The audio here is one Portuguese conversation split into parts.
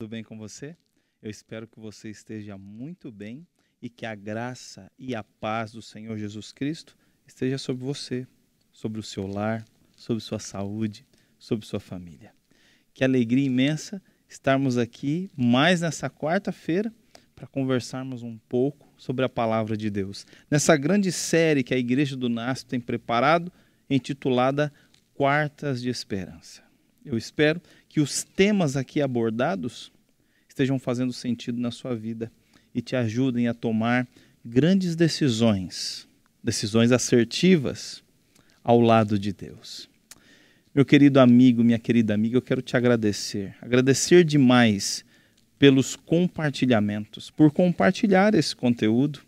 Tudo bem com você? Eu espero que você esteja muito bem e que a graça e a paz do Senhor Jesus Cristo esteja sobre você, sobre o seu lar, sobre sua saúde, sobre sua família. Que alegria imensa estarmos aqui mais nessa quarta-feira para conversarmos um pouco sobre a palavra de Deus. Nessa grande série que a Igreja do Nasco tem preparado, intitulada Quartas de Esperança. Eu espero que os temas aqui abordados estejam fazendo sentido na sua vida e te ajudem a tomar grandes decisões, decisões assertivas ao lado de Deus. Meu querido amigo, minha querida amiga, eu quero te agradecer. Agradecer demais pelos compartilhamentos, por compartilhar esse conteúdo,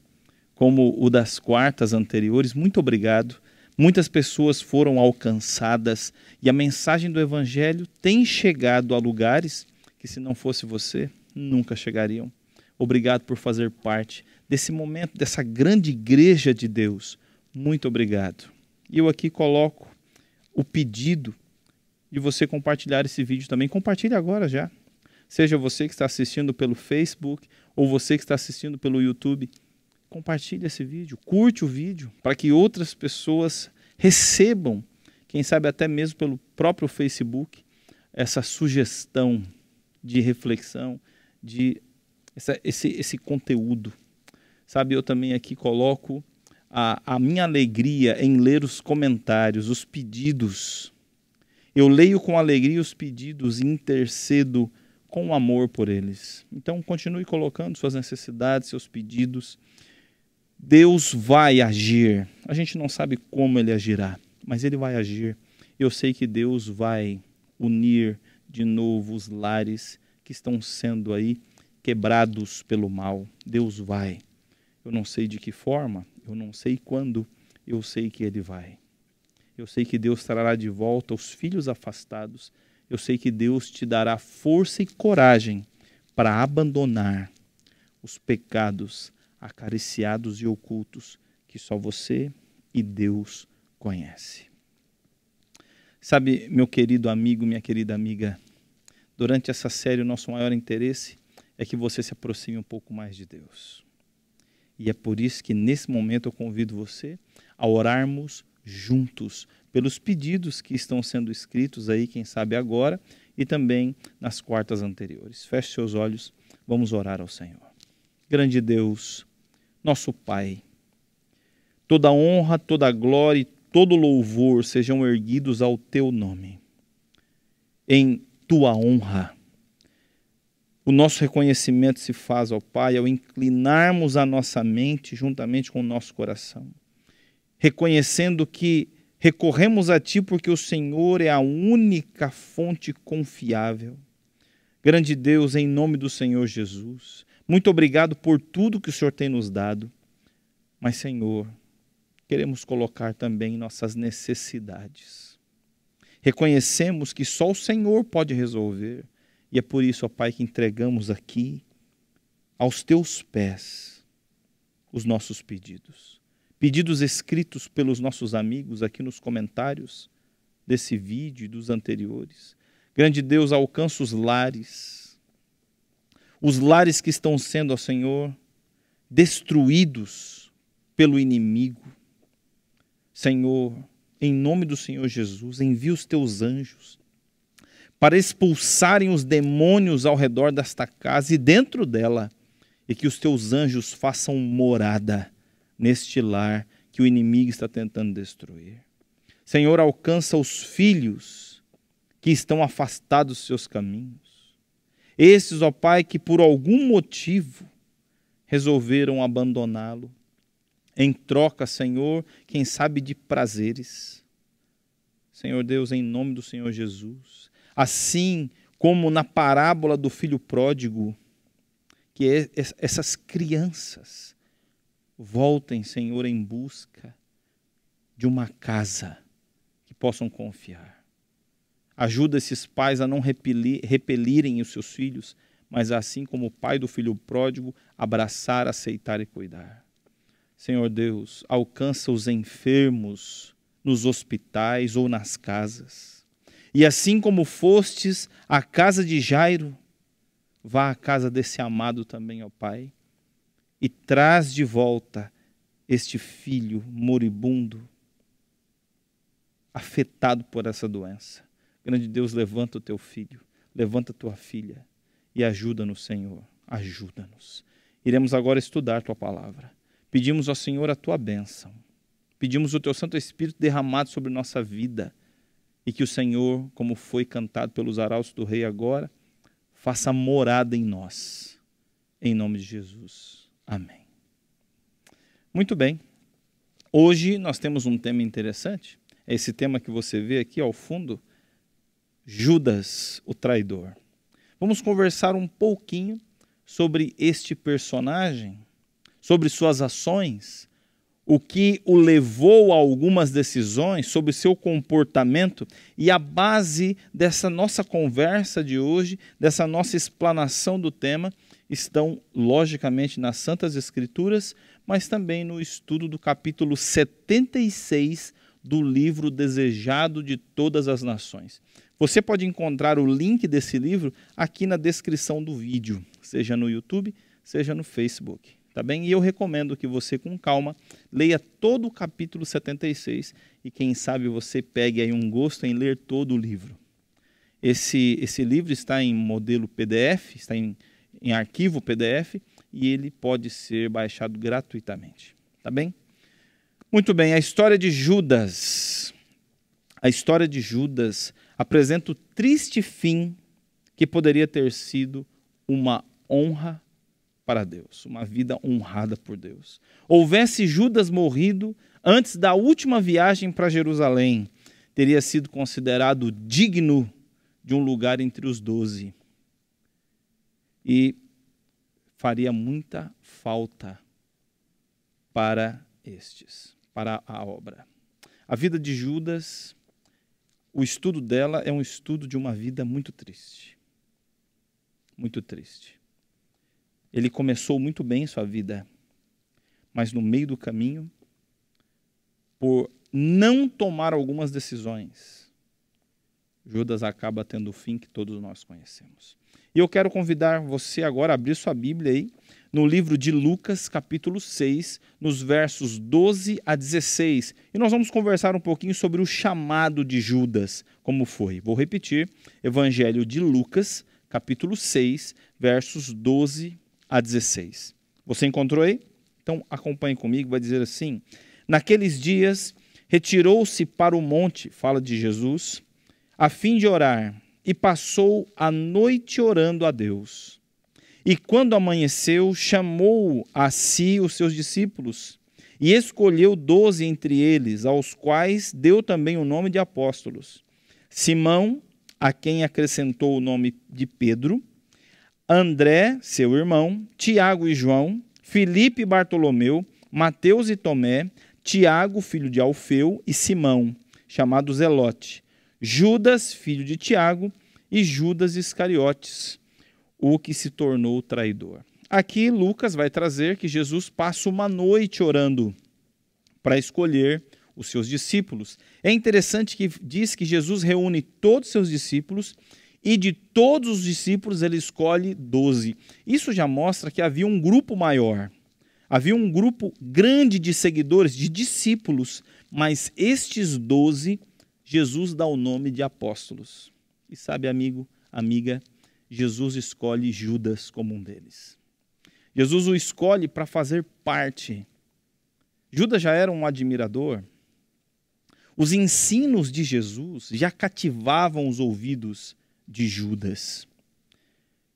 como o das quartas anteriores. Muito obrigado. Muitas pessoas foram alcançadas e a mensagem do Evangelho tem chegado a lugares que, se não fosse você, nunca chegariam. Obrigado por fazer parte desse momento, dessa grande igreja de Deus. Muito obrigado. E eu aqui coloco o pedido de você compartilhar esse vídeo também. Compartilhe agora já. Seja você que está assistindo pelo Facebook ou você que está assistindo pelo YouTube compartilhe esse vídeo, curte o vídeo, para que outras pessoas recebam, quem sabe até mesmo pelo próprio Facebook, essa sugestão de reflexão, de essa, esse, esse conteúdo. Sabe, eu também aqui coloco a, a minha alegria em ler os comentários, os pedidos. Eu leio com alegria os pedidos e intercedo com amor por eles. Então, continue colocando suas necessidades, seus pedidos Deus vai agir. A gente não sabe como ele agirá, mas ele vai agir. Eu sei que Deus vai unir de novo os lares que estão sendo aí quebrados pelo mal. Deus vai. Eu não sei de que forma, eu não sei quando, eu sei que ele vai. Eu sei que Deus trará de volta os filhos afastados. Eu sei que Deus te dará força e coragem para abandonar os pecados, acariciados e ocultos que só você e Deus conhece. Sabe, meu querido amigo, minha querida amiga, durante essa série o nosso maior interesse é que você se aproxime um pouco mais de Deus. E é por isso que nesse momento eu convido você a orarmos juntos pelos pedidos que estão sendo escritos aí, quem sabe agora, e também nas quartas anteriores. Feche seus olhos, vamos orar ao Senhor. Grande Deus, nosso Pai. Toda honra, toda glória e todo louvor sejam erguidos ao teu nome. Em tua honra. O nosso reconhecimento se faz ao Pai ao inclinarmos a nossa mente juntamente com o nosso coração, reconhecendo que recorremos a Ti porque o Senhor é a única fonte confiável. Grande Deus, em nome do Senhor Jesus, muito obrigado por tudo que o Senhor tem nos dado. Mas, Senhor, queremos colocar também nossas necessidades. Reconhecemos que só o Senhor pode resolver. E é por isso, ó Pai, que entregamos aqui aos teus pés os nossos pedidos. Pedidos escritos pelos nossos amigos aqui nos comentários desse vídeo e dos anteriores. Grande Deus, alcança os lares os lares que estão sendo, ó Senhor, destruídos pelo inimigo. Senhor, em nome do Senhor Jesus, envia os teus anjos para expulsarem os demônios ao redor desta casa e dentro dela, e que os teus anjos façam morada neste lar que o inimigo está tentando destruir. Senhor, alcança os filhos que estão afastados dos seus caminhos esses, ó Pai, que por algum motivo resolveram abandoná-lo, em troca, Senhor, quem sabe de prazeres. Senhor Deus, em nome do Senhor Jesus, assim como na parábola do filho pródigo, que é essas crianças voltem, Senhor, em busca de uma casa que possam confiar. Ajuda esses pais a não repelir, repelirem os seus filhos, mas assim como o pai do filho pródigo, abraçar, aceitar e cuidar. Senhor Deus, alcança os enfermos nos hospitais ou nas casas. E assim como fostes à casa de Jairo, vá à casa desse amado também, ó Pai, e traz de volta este filho moribundo, afetado por essa doença. Grande Deus, levanta o teu filho, levanta a tua filha e ajuda-nos, Senhor, ajuda-nos. Iremos agora estudar tua palavra. Pedimos ao Senhor a tua bênção. Pedimos o teu Santo Espírito derramado sobre nossa vida e que o Senhor, como foi cantado pelos arautos do rei agora, faça morada em nós. Em nome de Jesus. Amém. Muito bem. Hoje nós temos um tema interessante. É esse tema que você vê aqui ao fundo Judas, o traidor. Vamos conversar um pouquinho sobre este personagem, sobre suas ações, o que o levou a algumas decisões, sobre seu comportamento e a base dessa nossa conversa de hoje, dessa nossa explanação do tema, estão logicamente nas Santas Escrituras, mas também no estudo do capítulo 76 do livro desejado de todas as nações. Você pode encontrar o link desse livro aqui na descrição do vídeo, seja no YouTube, seja no Facebook, tá bem? E eu recomendo que você com calma leia todo o capítulo 76 e quem sabe você pegue aí um gosto em ler todo o livro. Esse esse livro está em modelo PDF, está em em arquivo PDF e ele pode ser baixado gratuitamente, tá bem? Muito bem, a história de Judas. A história de Judas apresenta o triste fim que poderia ter sido uma honra para Deus, uma vida honrada por Deus. Houvesse Judas morrido antes da última viagem para Jerusalém, teria sido considerado digno de um lugar entre os doze. E faria muita falta para estes para a obra. A vida de Judas, o estudo dela é um estudo de uma vida muito triste. Muito triste. Ele começou muito bem sua vida, mas no meio do caminho, por não tomar algumas decisões, Judas acaba tendo o fim que todos nós conhecemos. E eu quero convidar você agora a abrir sua Bíblia aí no livro de Lucas, capítulo 6, nos versos 12 a 16. E nós vamos conversar um pouquinho sobre o chamado de Judas, como foi. Vou repetir: Evangelho de Lucas, capítulo 6, versos 12 a 16. Você encontrou aí? Então acompanhe comigo, vai dizer assim: Naqueles dias retirou-se para o monte, fala de Jesus, a fim de orar, e passou a noite orando a Deus. E quando amanheceu, chamou a si os seus discípulos e escolheu doze entre eles, aos quais deu também o nome de apóstolos: Simão, a quem acrescentou o nome de Pedro, André, seu irmão, Tiago e João, Felipe, e Bartolomeu, Mateus e Tomé, Tiago, filho de Alfeu, e Simão, chamado Zelote, Judas, filho de Tiago, e Judas Iscariotes o que se tornou traidor. Aqui Lucas vai trazer que Jesus passa uma noite orando para escolher os seus discípulos. É interessante que diz que Jesus reúne todos os seus discípulos e de todos os discípulos ele escolhe doze. Isso já mostra que havia um grupo maior, havia um grupo grande de seguidores, de discípulos, mas estes doze Jesus dá o nome de apóstolos. E sabe, amigo, amiga, Jesus escolhe Judas como um deles. Jesus o escolhe para fazer parte. Judas já era um admirador. Os ensinos de Jesus já cativavam os ouvidos de Judas.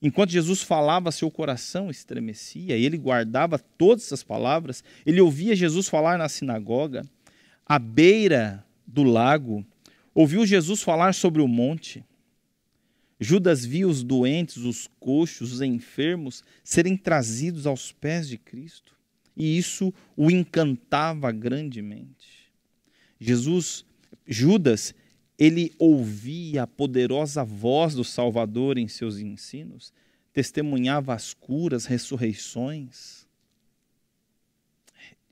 Enquanto Jesus falava, seu coração estremecia, e ele guardava todas as palavras, ele ouvia Jesus falar na sinagoga, à beira do lago, ouviu Jesus falar sobre o monte. Judas via os doentes, os coxos, os enfermos serem trazidos aos pés de Cristo, e isso o encantava grandemente. Jesus, Judas, ele ouvia a poderosa voz do Salvador em seus ensinos, testemunhava as curas, ressurreições.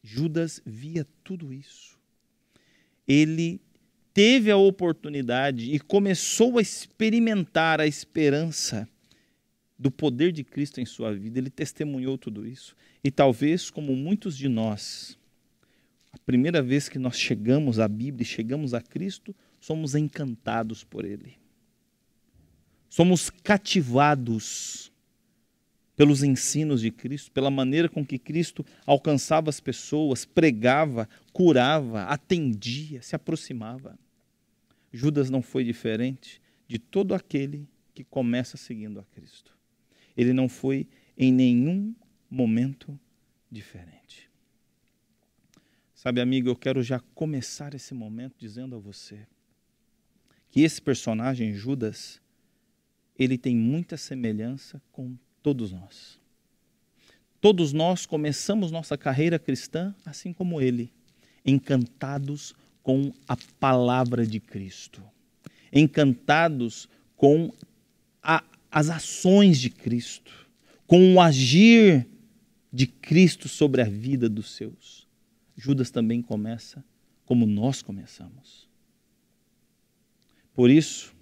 Judas via tudo isso. Ele teve a oportunidade e começou a experimentar a esperança do poder de Cristo em sua vida, ele testemunhou tudo isso. E talvez, como muitos de nós, a primeira vez que nós chegamos à Bíblia e chegamos a Cristo, somos encantados por Ele. Somos cativados pelos ensinos de Cristo, pela maneira com que Cristo alcançava as pessoas, pregava, curava, atendia, se aproximava. Judas não foi diferente de todo aquele que começa seguindo a Cristo. Ele não foi em nenhum momento diferente. Sabe, amigo, eu quero já começar esse momento dizendo a você que esse personagem, Judas, ele tem muita semelhança com Todos nós. Todos nós começamos nossa carreira cristã assim como ele, encantados com a palavra de Cristo, encantados com a, as ações de Cristo, com o agir de Cristo sobre a vida dos seus. Judas também começa como nós começamos. Por isso,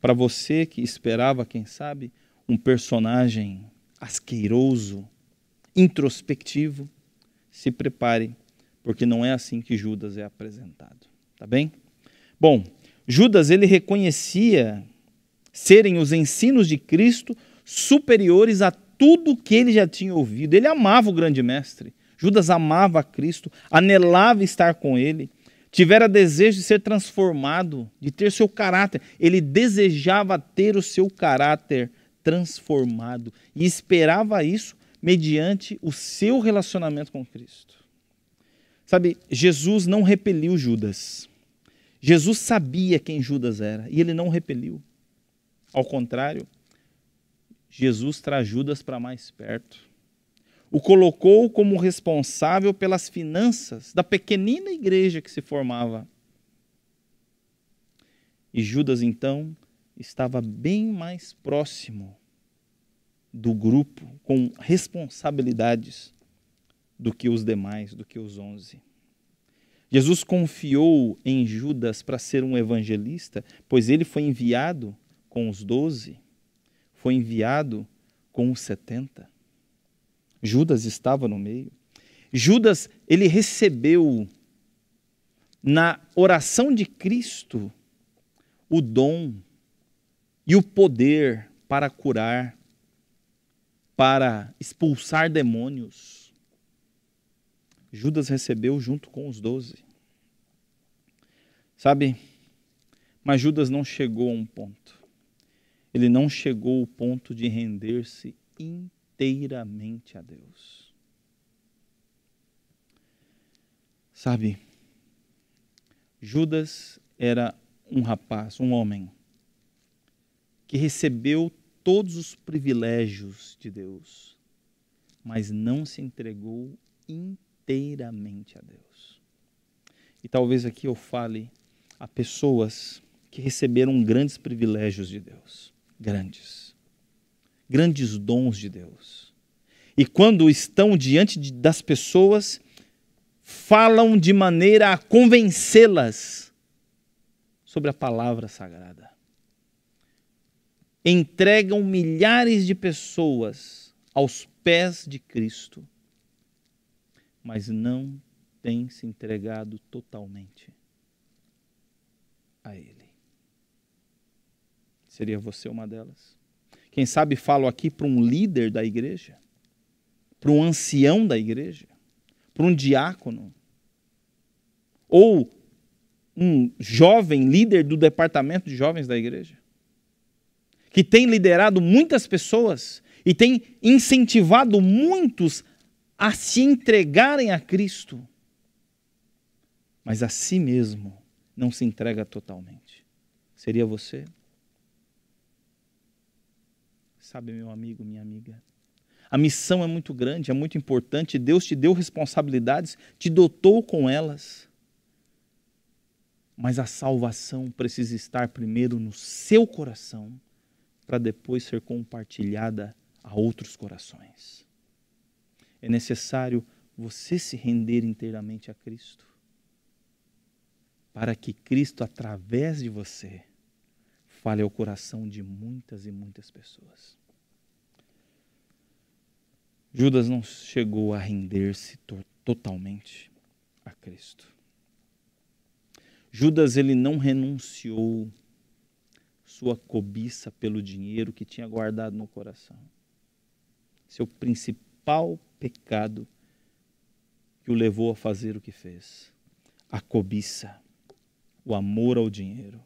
para você que esperava, quem sabe, um personagem asqueiroso, introspectivo, se prepare, porque não é assim que Judas é apresentado, tá bem? Bom, Judas ele reconhecia serem os ensinos de Cristo superiores a tudo que ele já tinha ouvido. Ele amava o grande mestre. Judas amava Cristo, anelava estar com ele, tivera desejo de ser transformado, de ter seu caráter. Ele desejava ter o seu caráter transformado e esperava isso mediante o seu relacionamento com Cristo. Sabe, Jesus não repeliu Judas. Jesus sabia quem Judas era e ele não repeliu. Ao contrário, Jesus traz Judas para mais perto. O colocou como responsável pelas finanças da pequenina igreja que se formava. E Judas, então, estava bem mais próximo do grupo, com responsabilidades do que os demais, do que os onze. Jesus confiou em Judas para ser um evangelista, pois ele foi enviado com os doze, foi enviado com os setenta. Judas estava no meio. Judas, ele recebeu na oração de Cristo o dom e o poder para curar, para expulsar demônios. Judas recebeu junto com os doze. Sabe? Mas Judas não chegou a um ponto. Ele não chegou ao ponto de render-se inteiramente a Deus. Sabe? Judas era um rapaz, um homem que recebeu todos os privilégios de Deus, mas não se entregou inteiramente a Deus. E talvez aqui eu fale a pessoas que receberam grandes privilégios de Deus, grandes, grandes dons de Deus. E quando estão diante de, das pessoas, falam de maneira a convencê-las sobre a palavra sagrada entregam milhares de pessoas aos pés de Cristo, mas não têm se entregado totalmente a Ele. Seria você uma delas? Quem sabe falo aqui para um líder da igreja, para um ancião da igreja, para um diácono, ou um jovem líder do departamento de jovens da igreja que tem liderado muitas pessoas e tem incentivado muitos a se entregarem a Cristo, mas a si mesmo não se entrega totalmente. Seria você? Sabe, meu amigo, minha amiga, a missão é muito grande, é muito importante. Deus te deu responsabilidades, te dotou com elas. Mas a salvação precisa estar primeiro no seu coração para depois ser compartilhada a outros corações. É necessário você se render inteiramente a Cristo, para que Cristo, através de você, fale ao coração de muitas e muitas pessoas. Judas não chegou a render-se totalmente a Cristo. Judas ele não renunciou sua cobiça pelo dinheiro que tinha guardado no coração. Seu principal pecado que o levou a fazer o que fez. A cobiça, o amor ao dinheiro.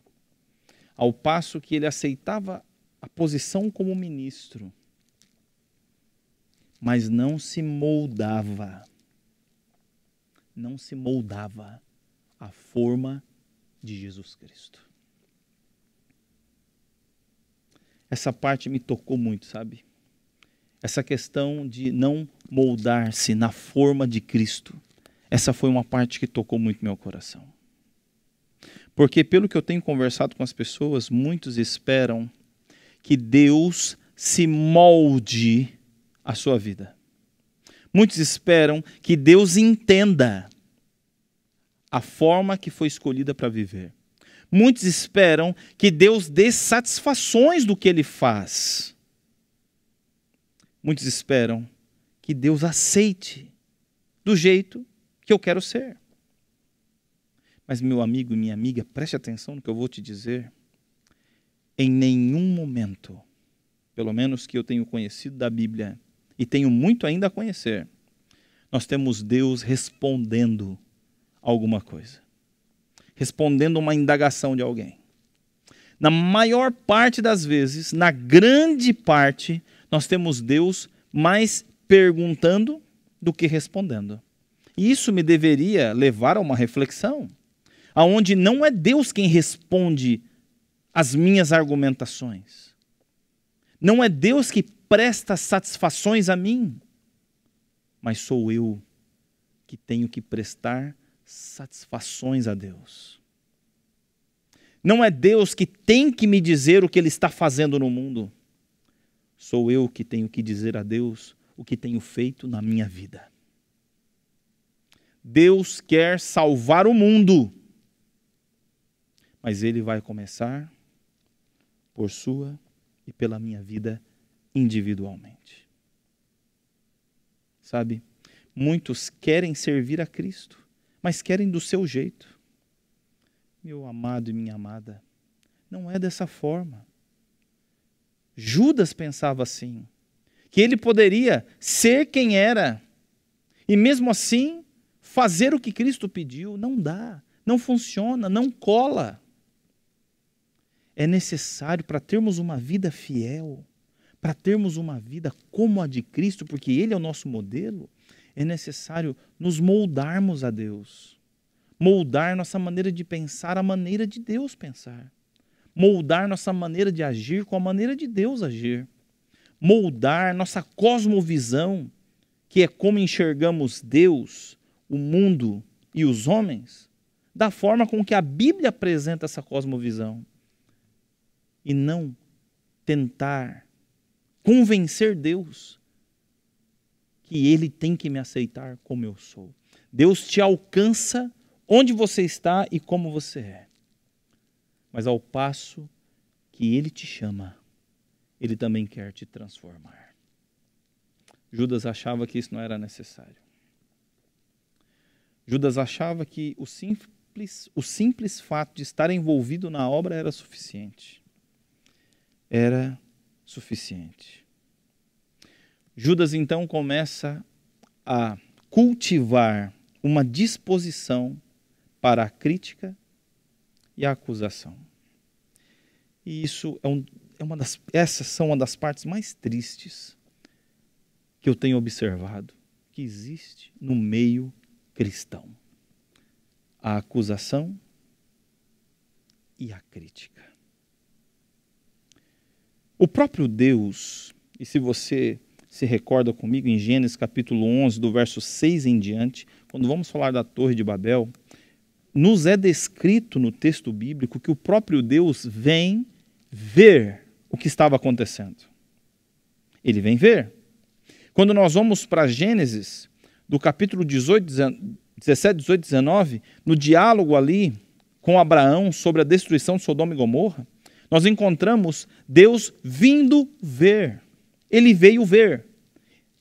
Ao passo que ele aceitava a posição como ministro, mas não se moldava, não se moldava a forma de Jesus Cristo. essa parte me tocou muito, sabe? Essa questão de não moldar-se na forma de Cristo. Essa foi uma parte que tocou muito meu coração. Porque, pelo que eu tenho conversado com as pessoas, muitos esperam que Deus se molde a sua vida. Muitos esperam que Deus entenda a forma que foi escolhida para viver. Muitos esperam que Deus dê satisfações do que ele faz. Muitos esperam que Deus aceite do jeito que eu quero ser. Mas, meu amigo e minha amiga, preste atenção no que eu vou te dizer. Em nenhum momento, pelo menos que eu tenho conhecido da Bíblia, e tenho muito ainda a conhecer, nós temos Deus respondendo alguma coisa respondendo uma indagação de alguém. Na maior parte das vezes, na grande parte, nós temos Deus mais perguntando do que respondendo. E Isso me deveria levar a uma reflexão, aonde não é Deus quem responde as minhas argumentações. Não é Deus que presta satisfações a mim, mas sou eu que tenho que prestar satisfações a Deus. Não é Deus que tem que me dizer o que Ele está fazendo no mundo. Sou eu que tenho que dizer a Deus o que tenho feito na minha vida. Deus quer salvar o mundo, mas Ele vai começar por sua e pela minha vida individualmente. Sabe, muitos querem servir a Cristo, mas querem do seu jeito. Meu amado e minha amada, não é dessa forma. Judas pensava assim, que ele poderia ser quem era e mesmo assim fazer o que Cristo pediu. Não dá, não funciona, não cola. É necessário para termos uma vida fiel, para termos uma vida como a de Cristo, porque Ele é o nosso modelo, é necessário nos moldarmos a Deus. Moldar nossa maneira de pensar a maneira de Deus pensar. Moldar nossa maneira de agir com a maneira de Deus agir. Moldar nossa cosmovisão, que é como enxergamos Deus, o mundo e os homens, da forma com que a Bíblia apresenta essa cosmovisão. E não tentar convencer Deus que ele tem que me aceitar como eu sou. Deus te alcança onde você está e como você é. Mas ao passo que ele te chama, ele também quer te transformar. Judas achava que isso não era necessário. Judas achava que o simples, o simples fato de estar envolvido na obra era suficiente. Era suficiente. Judas então começa a cultivar uma disposição para a crítica e a acusação. E isso é, um, é uma das, essas são uma das partes mais tristes que eu tenho observado que existe no meio cristão: a acusação e a crítica. O próprio Deus, e se você se recorda comigo em Gênesis capítulo 11, do verso 6 em diante, quando vamos falar da Torre de Babel, nos é descrito no texto bíblico que o próprio Deus vem ver o que estava acontecendo. Ele vem ver. Quando nós vamos para Gênesis, do capítulo 18, 17, 18, 19, no diálogo ali com Abraão sobre a destruição de Sodoma e Gomorra, nós encontramos Deus vindo ver. Ele veio ver.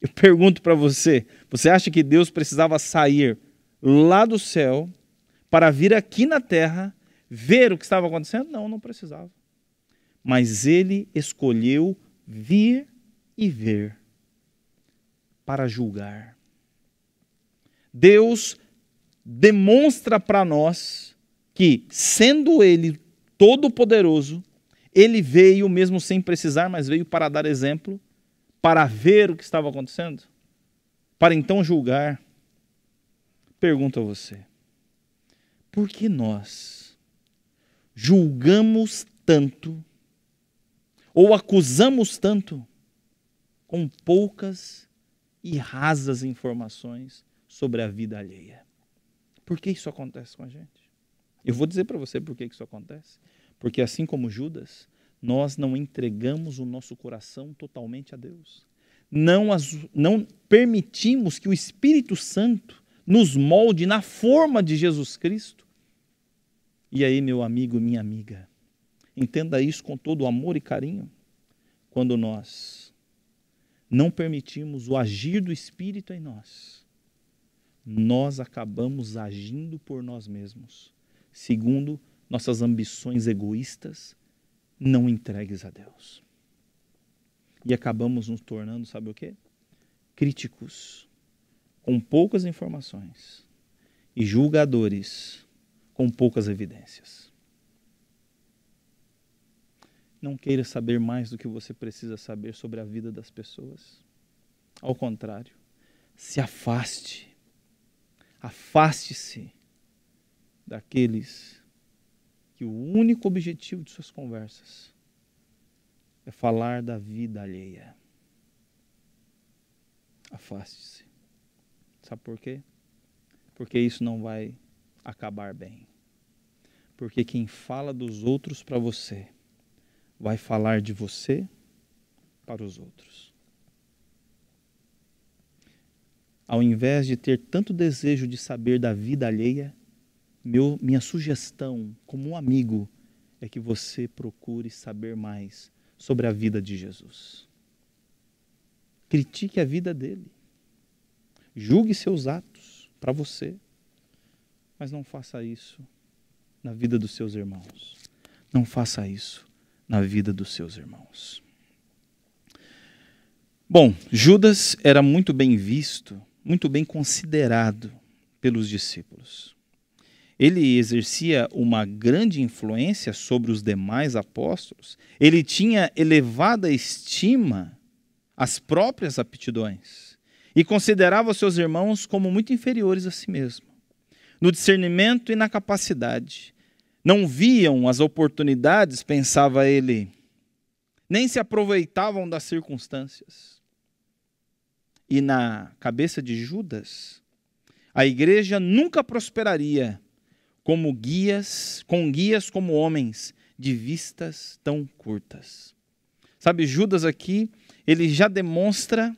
Eu pergunto para você: você acha que Deus precisava sair lá do céu para vir aqui na terra ver o que estava acontecendo? Não, não precisava. Mas ele escolheu vir e ver para julgar. Deus demonstra para nós que, sendo ele todo-poderoso, ele veio mesmo sem precisar, mas veio para dar exemplo para ver o que estava acontecendo? Para então julgar? Pergunto a você: por que nós julgamos tanto ou acusamos tanto com poucas e rasas informações sobre a vida alheia? Por que isso acontece com a gente? Eu vou dizer para você por que isso acontece. Porque assim como Judas, nós não entregamos o nosso coração totalmente a Deus. Não, as, não permitimos que o Espírito Santo nos molde na forma de Jesus Cristo. E aí, meu amigo, minha amiga, entenda isso com todo o amor e carinho. Quando nós não permitimos o agir do Espírito em nós, nós acabamos agindo por nós mesmos, segundo nossas ambições egoístas, não entregues a Deus. E acabamos nos tornando, sabe o quê? Críticos, com poucas informações, e julgadores, com poucas evidências. Não queira saber mais do que você precisa saber sobre a vida das pessoas. Ao contrário, se afaste, afaste-se daqueles que o único objetivo de suas conversas é falar da vida alheia. Afaste-se. Sabe por quê? Porque isso não vai acabar bem. Porque quem fala dos outros para você vai falar de você para os outros. Ao invés de ter tanto desejo de saber da vida alheia, meu, minha sugestão, como um amigo, é que você procure saber mais sobre a vida de Jesus. Critique a vida dele. Julgue seus atos para você, mas não faça isso na vida dos seus irmãos. Não faça isso na vida dos seus irmãos. Bom, Judas era muito bem visto, muito bem considerado pelos discípulos ele exercia uma grande influência sobre os demais apóstolos, ele tinha elevada estima às próprias aptidões e considerava seus irmãos como muito inferiores a si mesmo, no discernimento e na capacidade. Não viam as oportunidades, pensava ele, nem se aproveitavam das circunstâncias. E na cabeça de Judas, a igreja nunca prosperaria como guias, com guias como homens de vistas tão curtas. Sabe, Judas aqui, ele já demonstra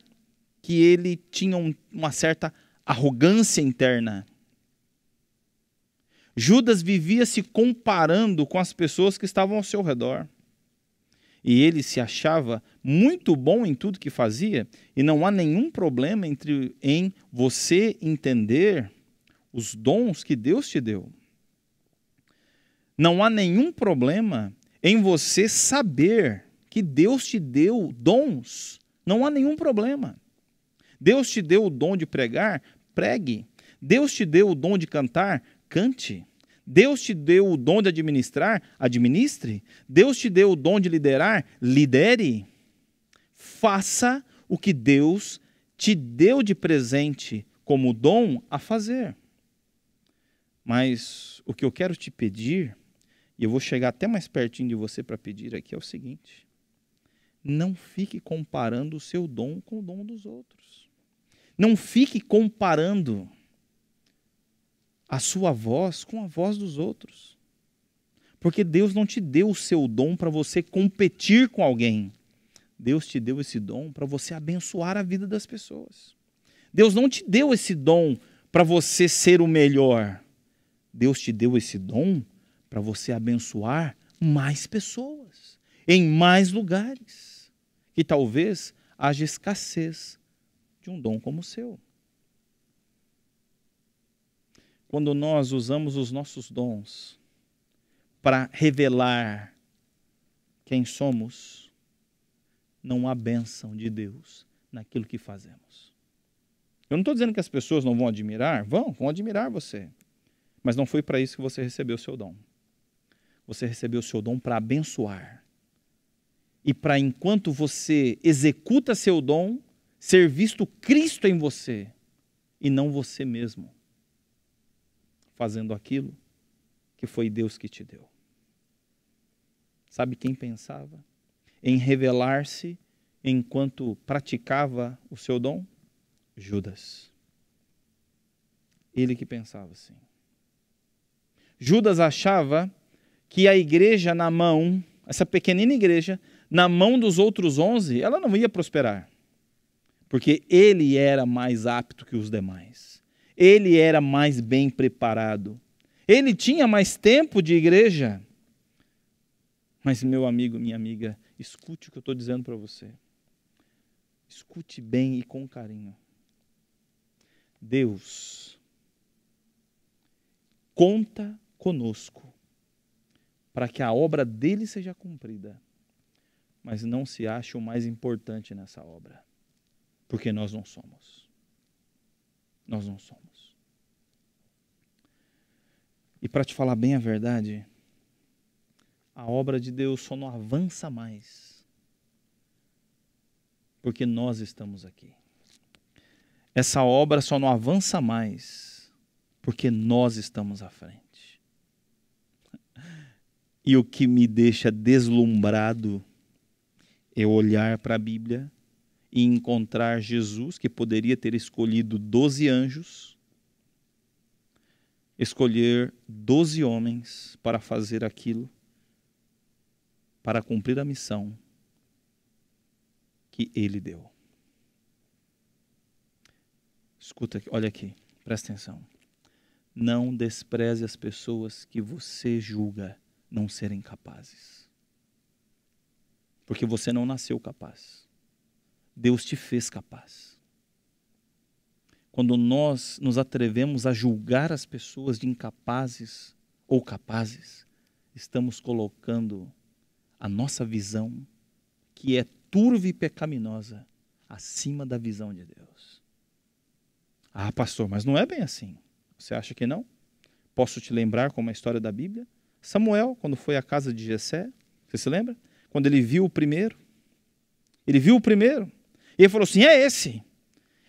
que ele tinha um, uma certa arrogância interna. Judas vivia se comparando com as pessoas que estavam ao seu redor. E ele se achava muito bom em tudo que fazia, e não há nenhum problema entre, em você entender os dons que Deus te deu. Não há nenhum problema em você saber que Deus te deu dons. Não há nenhum problema. Deus te deu o dom de pregar, pregue. Deus te deu o dom de cantar, cante. Deus te deu o dom de administrar, administre. Deus te deu o dom de liderar, lidere. Faça o que Deus te deu de presente como dom a fazer. Mas o que eu quero te pedir e eu vou chegar até mais pertinho de você para pedir aqui, é o seguinte: não fique comparando o seu dom com o dom dos outros. Não fique comparando a sua voz com a voz dos outros. Porque Deus não te deu o seu dom para você competir com alguém. Deus te deu esse dom para você abençoar a vida das pessoas. Deus não te deu esse dom para você ser o melhor. Deus te deu esse dom para você abençoar mais pessoas, em mais lugares. E talvez haja escassez de um dom como o seu. Quando nós usamos os nossos dons para revelar quem somos, não há bênção de Deus naquilo que fazemos. Eu não estou dizendo que as pessoas não vão admirar, vão, vão admirar você. Mas não foi para isso que você recebeu o seu dom você recebeu o seu dom para abençoar. E para enquanto você executa seu dom, ser visto Cristo em você e não você mesmo, fazendo aquilo que foi Deus que te deu. Sabe quem pensava em revelar-se enquanto praticava o seu dom? Judas. Ele que pensava assim. Judas achava que a igreja na mão, essa pequenina igreja, na mão dos outros onze, ela não ia prosperar. Porque ele era mais apto que os demais. Ele era mais bem preparado. Ele tinha mais tempo de igreja. Mas, meu amigo, minha amiga, escute o que eu estou dizendo para você. Escute bem e com carinho. Deus conta conosco para que a obra dele seja cumprida. Mas não se ache o mais importante nessa obra, porque nós não somos. Nós não somos. E para te falar bem a verdade, a obra de Deus só não avança mais porque nós estamos aqui. Essa obra só não avança mais porque nós estamos à frente. E o que me deixa deslumbrado é olhar para a Bíblia e encontrar Jesus, que poderia ter escolhido doze anjos, escolher doze homens para fazer aquilo, para cumprir a missão que ele deu. Escuta, olha aqui, presta atenção. Não despreze as pessoas que você julga não serem capazes. Porque você não nasceu capaz. Deus te fez capaz. Quando nós nos atrevemos a julgar as pessoas de incapazes ou capazes, estamos colocando a nossa visão, que é turva e pecaminosa, acima da visão de Deus. Ah, pastor, mas não é bem assim. Você acha que não? Posso te lembrar com uma história da Bíblia? Samuel, quando foi à casa de Jessé, você se lembra? Quando ele viu o primeiro. Ele viu o primeiro. E ele falou assim: é esse.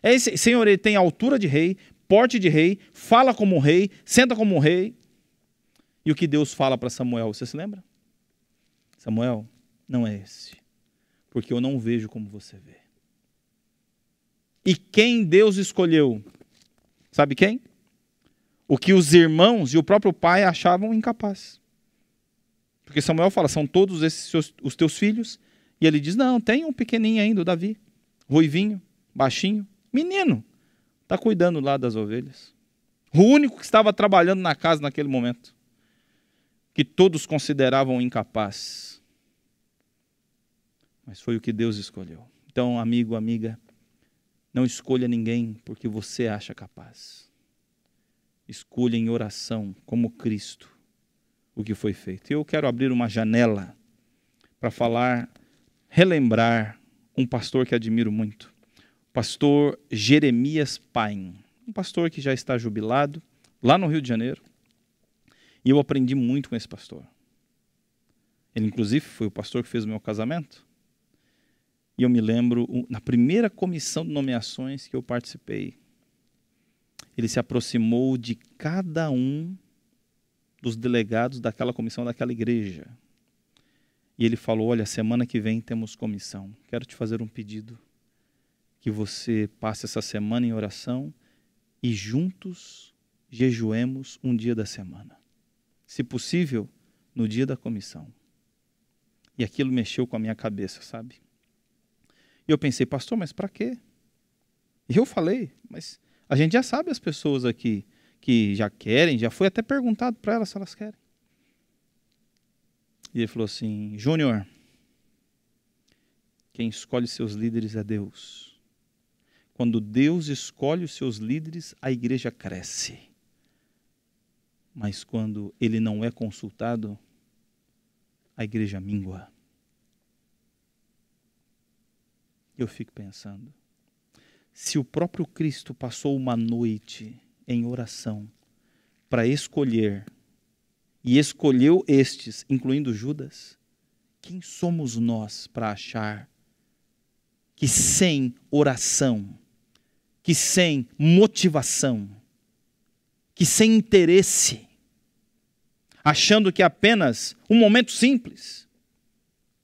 É esse. Senhor, ele tem altura de rei, porte de rei, fala como um rei, senta como um rei. E o que Deus fala para Samuel, você se lembra? Samuel, não é esse. Porque eu não vejo como você vê. E quem Deus escolheu? Sabe quem? O que os irmãos e o próprio pai achavam incapaz. Porque Samuel fala: são todos esses seus, os teus filhos? E ele diz: não, tem um pequenininho ainda, o Davi, ruivinho, baixinho, menino, está cuidando lá das ovelhas. O único que estava trabalhando na casa naquele momento, que todos consideravam incapaz. Mas foi o que Deus escolheu. Então, amigo, amiga, não escolha ninguém porque você acha capaz. Escolha em oração como Cristo o que foi feito. Eu quero abrir uma janela para falar, relembrar um pastor que admiro muito, o pastor Jeremias Paim, um pastor que já está jubilado lá no Rio de Janeiro. E eu aprendi muito com esse pastor. Ele inclusive foi o pastor que fez o meu casamento. E eu me lembro na primeira comissão de nomeações que eu participei, ele se aproximou de cada um dos delegados daquela comissão daquela igreja. E ele falou: Olha, semana que vem temos comissão. Quero te fazer um pedido. Que você passe essa semana em oração e juntos jejuemos um dia da semana. Se possível, no dia da comissão. E aquilo mexeu com a minha cabeça, sabe? E eu pensei, pastor, mas para quê? E eu falei, mas a gente já sabe as pessoas aqui que já querem, já foi até perguntado para elas se elas querem. E ele falou assim: Júnior, quem escolhe seus líderes é Deus. Quando Deus escolhe os seus líderes, a igreja cresce. Mas quando ele não é consultado, a igreja mingua. Eu fico pensando: se o próprio Cristo passou uma noite em oração para escolher, e escolheu estes, incluindo Judas, quem somos nós para achar que sem oração, que sem motivação, que sem interesse, achando que é apenas um momento simples,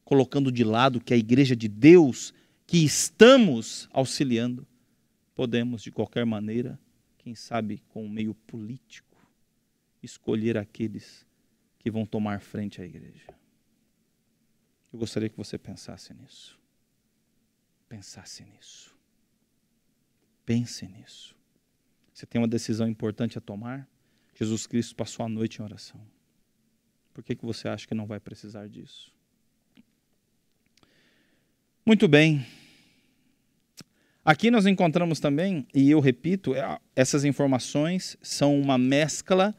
colocando de lado que a igreja de Deus que estamos auxiliando, podemos de qualquer maneira quem sabe com o um meio político, escolher aqueles que vão tomar frente à igreja. Eu gostaria que você pensasse nisso. Pensasse nisso. Pense nisso. Você tem uma decisão importante a tomar? Jesus Cristo passou a noite em oração. Por que, que você acha que não vai precisar disso? Muito bem. Aqui nós encontramos também, e eu repito, é, essas informações são uma mescla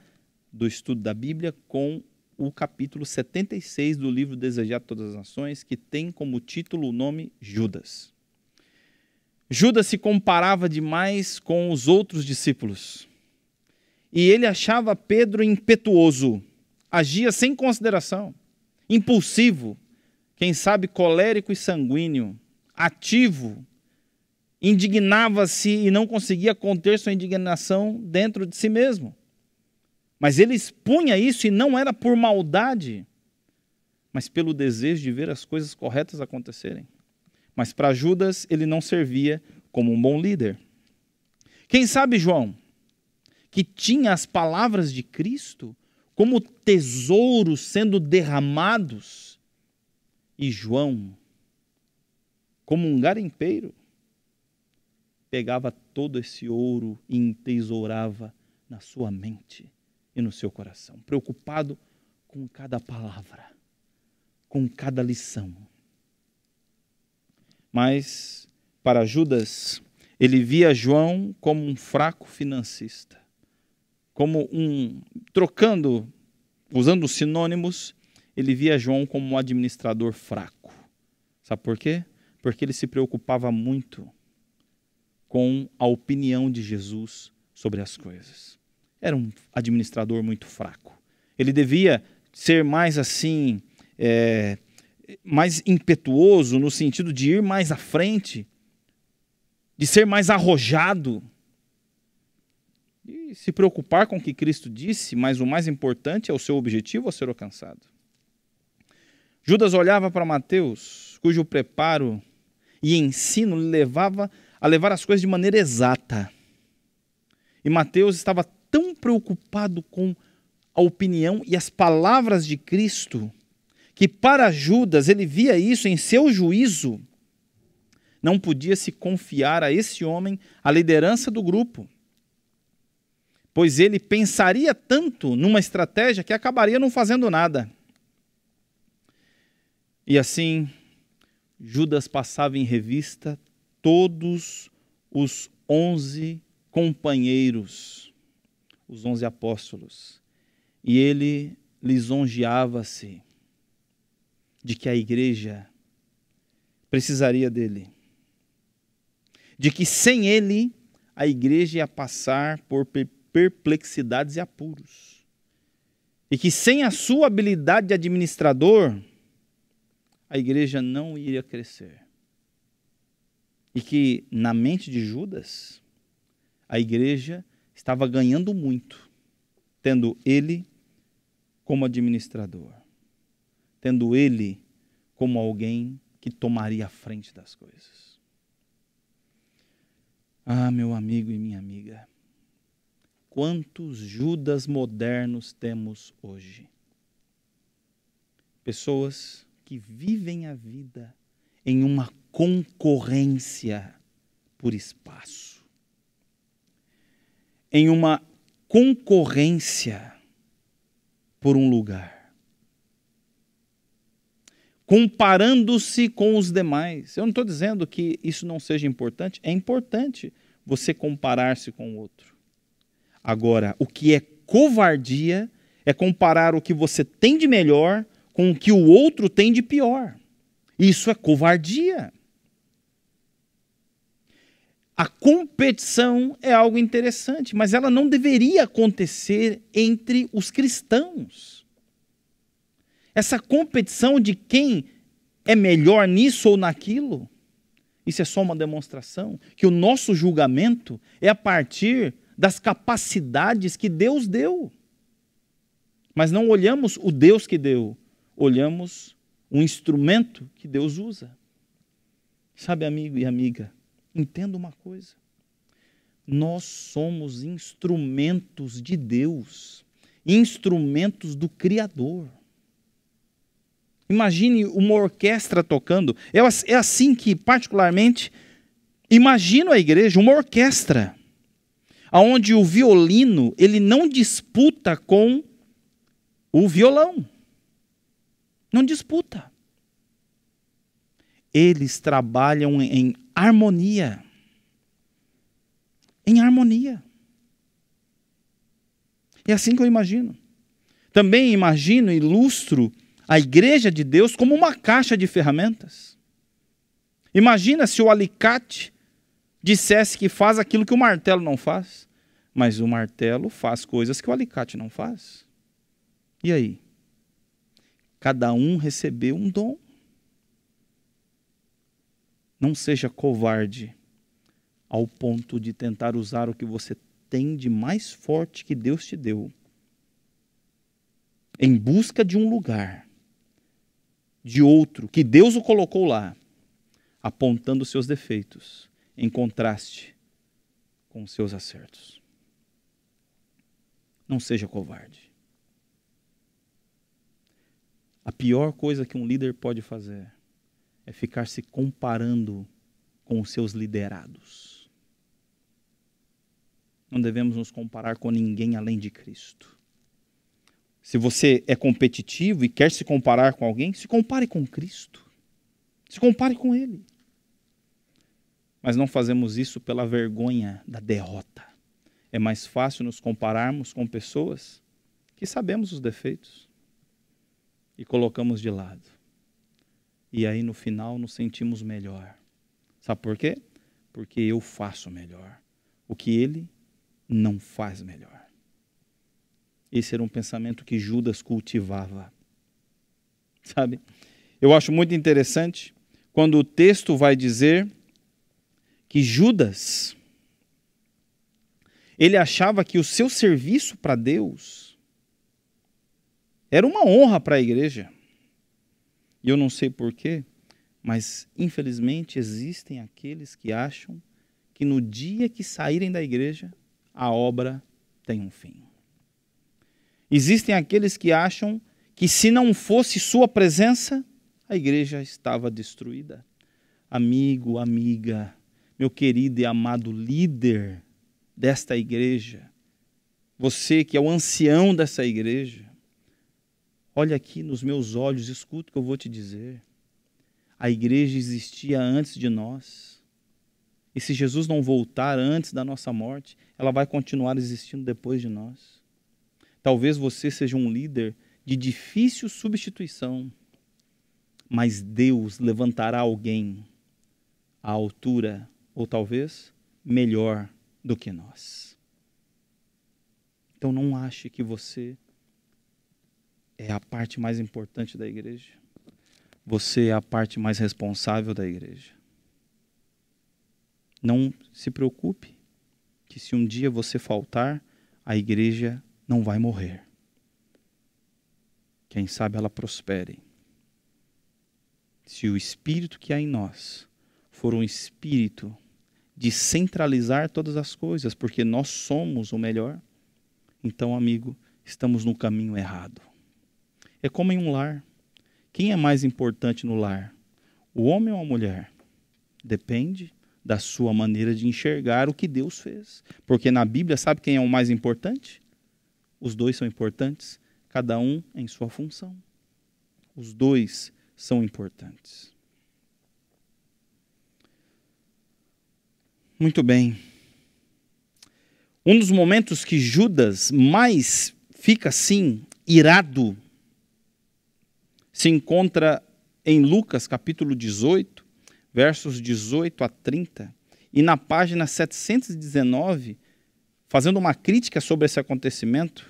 do estudo da Bíblia com o capítulo 76 do livro Desejado de Todas as Nações, que tem como título o nome Judas. Judas se comparava demais com os outros discípulos. E ele achava Pedro impetuoso, agia sem consideração, impulsivo, quem sabe colérico e sanguíneo, ativo, indignava-se e não conseguia conter sua indignação dentro de si mesmo. Mas ele expunha isso e não era por maldade, mas pelo desejo de ver as coisas corretas acontecerem. Mas para Judas ele não servia como um bom líder. Quem sabe João, que tinha as palavras de Cristo como tesouros sendo derramados, e João como um garimpeiro pegava todo esse ouro e entesourava na sua mente e no seu coração, preocupado com cada palavra, com cada lição. Mas, para Judas, ele via João como um fraco financista, como um. trocando, usando sinônimos, ele via João como um administrador fraco. Sabe por quê? Porque ele se preocupava muito com a opinião de Jesus sobre as coisas. Era um administrador muito fraco. Ele devia ser mais assim, é, mais impetuoso, no sentido de ir mais à frente, de ser mais arrojado, e se preocupar com o que Cristo disse, mas o mais importante é o seu objetivo a ser alcançado. Judas olhava para Mateus, cujo preparo e ensino levava a levar as coisas de maneira exata. E Mateus estava tão preocupado com a opinião e as palavras de Cristo, que para Judas ele via isso em seu juízo, não podia se confiar a esse homem a liderança do grupo, pois ele pensaria tanto numa estratégia que acabaria não fazendo nada. E assim, Judas passava em revista todos os onze companheiros, os onze apóstolos, e ele lisonjeava-se de que a igreja precisaria dele, de que sem ele a igreja ia passar por perplexidades e apuros, e que sem a sua habilidade de administrador a igreja não iria crescer e que na mente de Judas a igreja estava ganhando muito, tendo ele como administrador, tendo ele como alguém que tomaria a frente das coisas. Ah, meu amigo e minha amiga, quantos Judas modernos temos hoje? Pessoas que vivem a vida em uma concorrência por espaço. Em uma concorrência por um lugar. Comparando-se com os demais. Eu não estou dizendo que isso não seja importante. É importante você comparar-se com o outro. Agora, o que é covardia é comparar o que você tem de melhor com o que o outro tem de pior. Isso é covardia. A competição é algo interessante, mas ela não deveria acontecer entre os cristãos. Essa competição de quem é melhor nisso ou naquilo, isso é só uma demonstração que o nosso julgamento é a partir das capacidades que Deus deu. Mas não olhamos o Deus que deu, olhamos o instrumento que Deus usa. Sabe, amigo e amiga, Entenda uma coisa: nós somos instrumentos de Deus, instrumentos do Criador. Imagine uma orquestra tocando. É, é assim que, particularmente, imagino a igreja, uma orquestra, onde o violino ele não disputa com o violão. Não disputa. Eles trabalham em harmonia. Em harmonia. É assim que eu imagino. Também imagino e ilustro a igreja de Deus como uma caixa de ferramentas. Imagina se o alicate dissesse que faz aquilo que o martelo não faz, mas o martelo faz coisas que o alicate não faz. E aí? Cada um recebeu um dom. Não seja covarde ao ponto de tentar usar o que você tem de mais forte que Deus te deu em busca de um lugar, de outro, que Deus o colocou lá, apontando seus defeitos em contraste com seus acertos. Não seja covarde. A pior coisa que um líder pode fazer é ficar se comparando com os seus liderados. Não devemos nos comparar com ninguém além de Cristo. Se você é competitivo e quer se comparar com alguém, se compare com Cristo. Se compare com Ele. Mas não fazemos isso pela vergonha da derrota. É mais fácil nos compararmos com pessoas que sabemos os defeitos e colocamos de lado e aí no final nos sentimos melhor. Sabe por quê? Porque eu faço melhor. O que ele não faz melhor. Esse era um pensamento que Judas cultivava. Sabe? Eu acho muito interessante quando o texto vai dizer que Judas ele achava que o seu serviço para Deus era uma honra para a igreja. E eu não sei porquê, mas infelizmente existem aqueles que acham que no dia que saírem da igreja, a obra tem um fim. Existem aqueles que acham que se não fosse sua presença, a igreja estava destruída. Amigo, amiga, meu querido e amado líder desta igreja, você que é o ancião dessa igreja, Olha aqui nos meus olhos, escuta o que eu vou te dizer. A igreja existia antes de nós. E se Jesus não voltar antes da nossa morte, ela vai continuar existindo depois de nós. Talvez você seja um líder de difícil substituição, mas Deus levantará alguém à altura, ou talvez melhor do que nós. Então não ache que você é a parte mais importante da igreja. Você é a parte mais responsável da igreja. Não se preocupe que se um dia você faltar, a igreja não vai morrer. Quem sabe ela prospere. Se o espírito que há em nós for um espírito de centralizar todas as coisas, porque nós somos o melhor, então, amigo, estamos no caminho errado é como em um lar. Quem é mais importante no lar? O homem ou a mulher? Depende da sua maneira de enxergar o que Deus fez. Porque na Bíblia, sabe quem é o mais importante? Os dois são importantes, cada um em sua função. Os dois são importantes. Muito bem. Um dos momentos que Judas mais fica assim, irado, se encontra em Lucas capítulo 18, versos 18 a 30, e na página 719, fazendo uma crítica sobre esse acontecimento,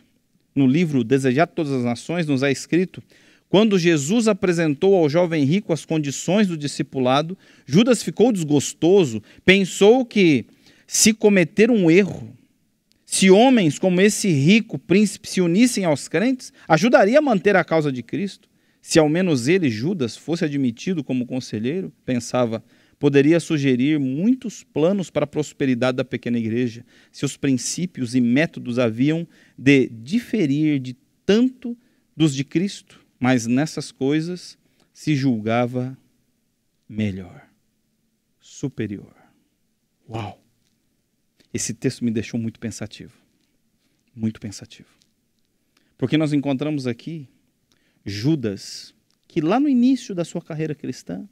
no livro Desejado Todas as Nações, nos é escrito: Quando Jesus apresentou ao jovem rico as condições do discipulado, Judas ficou desgostoso, pensou que se cometer um erro, se homens como esse rico príncipe se unissem aos crentes, ajudaria a manter a causa de Cristo. Se ao menos ele, Judas, fosse admitido como conselheiro, pensava, poderia sugerir muitos planos para a prosperidade da pequena igreja. Seus princípios e métodos haviam de diferir de tanto dos de Cristo, mas nessas coisas se julgava melhor, superior. Uau! Esse texto me deixou muito pensativo. Muito pensativo. Porque nós encontramos aqui Judas, que lá no início da sua carreira cristã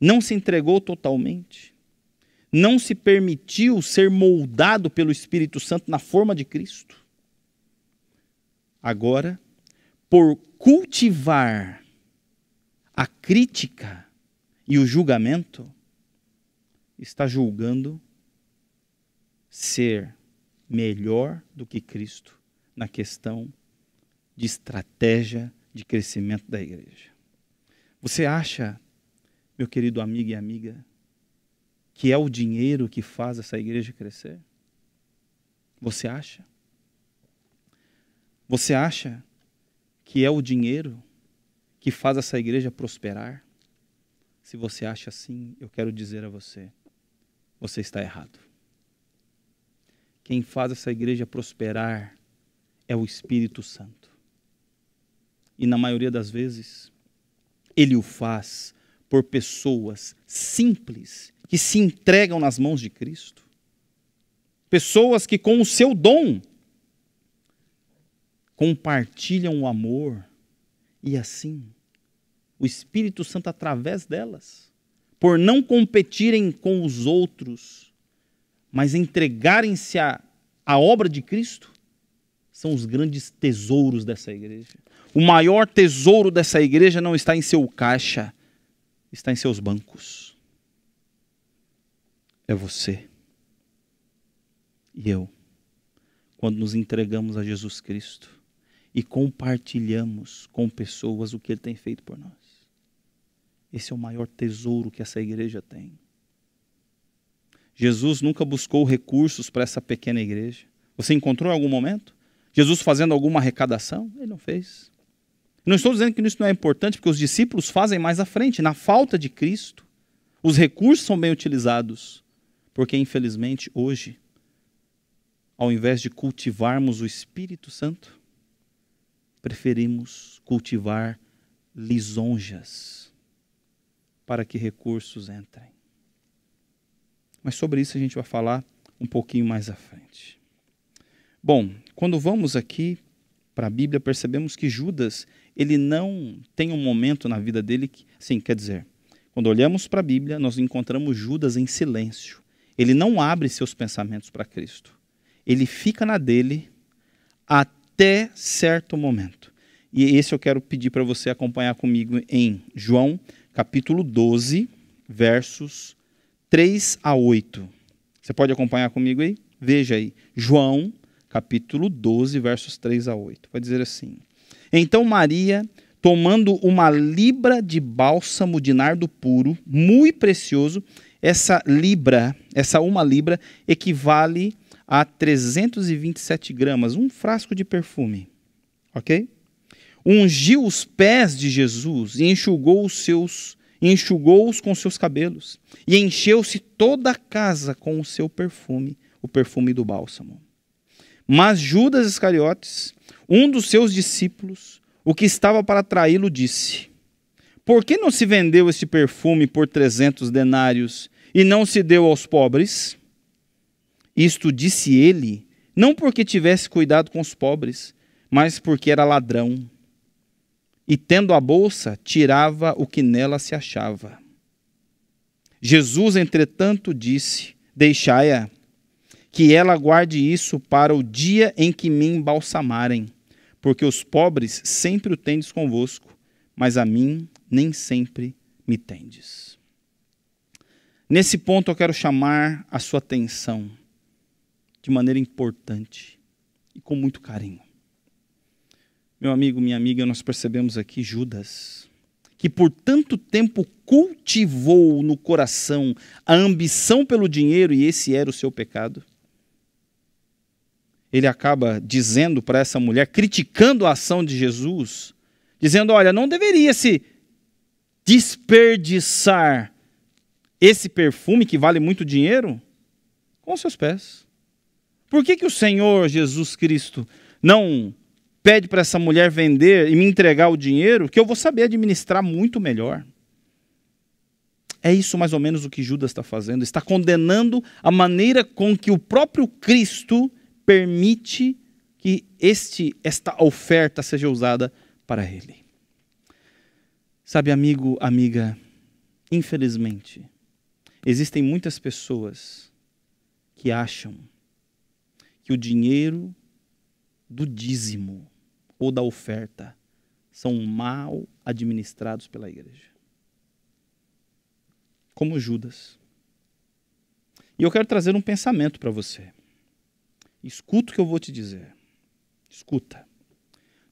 não se entregou totalmente, não se permitiu ser moldado pelo Espírito Santo na forma de Cristo. Agora, por cultivar a crítica e o julgamento, está julgando ser melhor do que Cristo na questão de estratégia de crescimento da igreja. Você acha, meu querido amigo e amiga, que é o dinheiro que faz essa igreja crescer? Você acha? Você acha que é o dinheiro que faz essa igreja prosperar? Se você acha assim, eu quero dizer a você, você está errado. Quem faz essa igreja prosperar é o Espírito Santo e na maioria das vezes, ele o faz por pessoas simples que se entregam nas mãos de Cristo. Pessoas que, com o seu dom, compartilham o amor e assim o Espírito Santo através delas, por não competirem com os outros, mas entregarem-se à, à obra de Cristo, são os grandes tesouros dessa igreja. O maior tesouro dessa igreja não está em seu caixa, está em seus bancos. É você e eu, quando nos entregamos a Jesus Cristo e compartilhamos com pessoas o que Ele tem feito por nós. Esse é o maior tesouro que essa igreja tem. Jesus nunca buscou recursos para essa pequena igreja. Você encontrou em algum momento? Jesus fazendo alguma arrecadação? Ele não fez. Não estou dizendo que isso não é importante, porque os discípulos fazem mais à frente. Na falta de Cristo, os recursos são bem utilizados. Porque, infelizmente, hoje, ao invés de cultivarmos o Espírito Santo, preferimos cultivar lisonjas para que recursos entrem. Mas sobre isso a gente vai falar um pouquinho mais à frente. Bom, quando vamos aqui para a Bíblia, percebemos que Judas, ele não tem um momento na vida dele que, assim, quer dizer, quando olhamos para a Bíblia, nós encontramos Judas em silêncio. Ele não abre seus pensamentos para Cristo. Ele fica na dele até certo momento. E esse eu quero pedir para você acompanhar comigo em João, capítulo 12, versos 3 a 8. Você pode acompanhar comigo aí? Veja aí. João capítulo 12, versos 3 a 8. Vai dizer assim: Então Maria, tomando uma libra de bálsamo de nardo puro, muito precioso, essa libra, essa uma libra, equivale a 327 gramas, um frasco de perfume. Ok? Ungiu os pés de Jesus e enxugou os seus enxugou-os com seus cabelos, e encheu-se toda a casa com o seu perfume, o perfume do bálsamo. Mas Judas Iscariotes, um dos seus discípulos, o que estava para traí-lo, disse: Por que não se vendeu este perfume por trezentos denários e não se deu aos pobres? Isto disse ele, não porque tivesse cuidado com os pobres, mas porque era ladrão. E tendo a bolsa, tirava o que nela se achava. Jesus, entretanto, disse: Deixai-a que ela guarde isso para o dia em que me embalsamarem, porque os pobres sempre o tendes convosco, mas a mim nem sempre me tendes. Nesse ponto eu quero chamar a sua atenção de maneira importante e com muito carinho. Meu amigo, minha amiga, nós percebemos aqui Judas, que por tanto tempo cultivou no coração a ambição pelo dinheiro e esse era o seu pecado ele acaba dizendo para essa mulher, criticando a ação de Jesus, dizendo: olha, não deveria se desperdiçar esse perfume que vale muito dinheiro com seus pés. Por que, que o Senhor Jesus Cristo não pede para essa mulher vender e me entregar o dinheiro que eu vou saber administrar muito melhor? É isso mais ou menos o que Judas está fazendo. Está condenando a maneira com que o próprio Cristo permite que este esta oferta seja usada para ele. Sabe, amigo, amiga, infelizmente, existem muitas pessoas que acham que o dinheiro do dízimo ou da oferta são mal administrados pela igreja. Como Judas. E eu quero trazer um pensamento para você. Escuta o que eu vou te dizer. Escuta.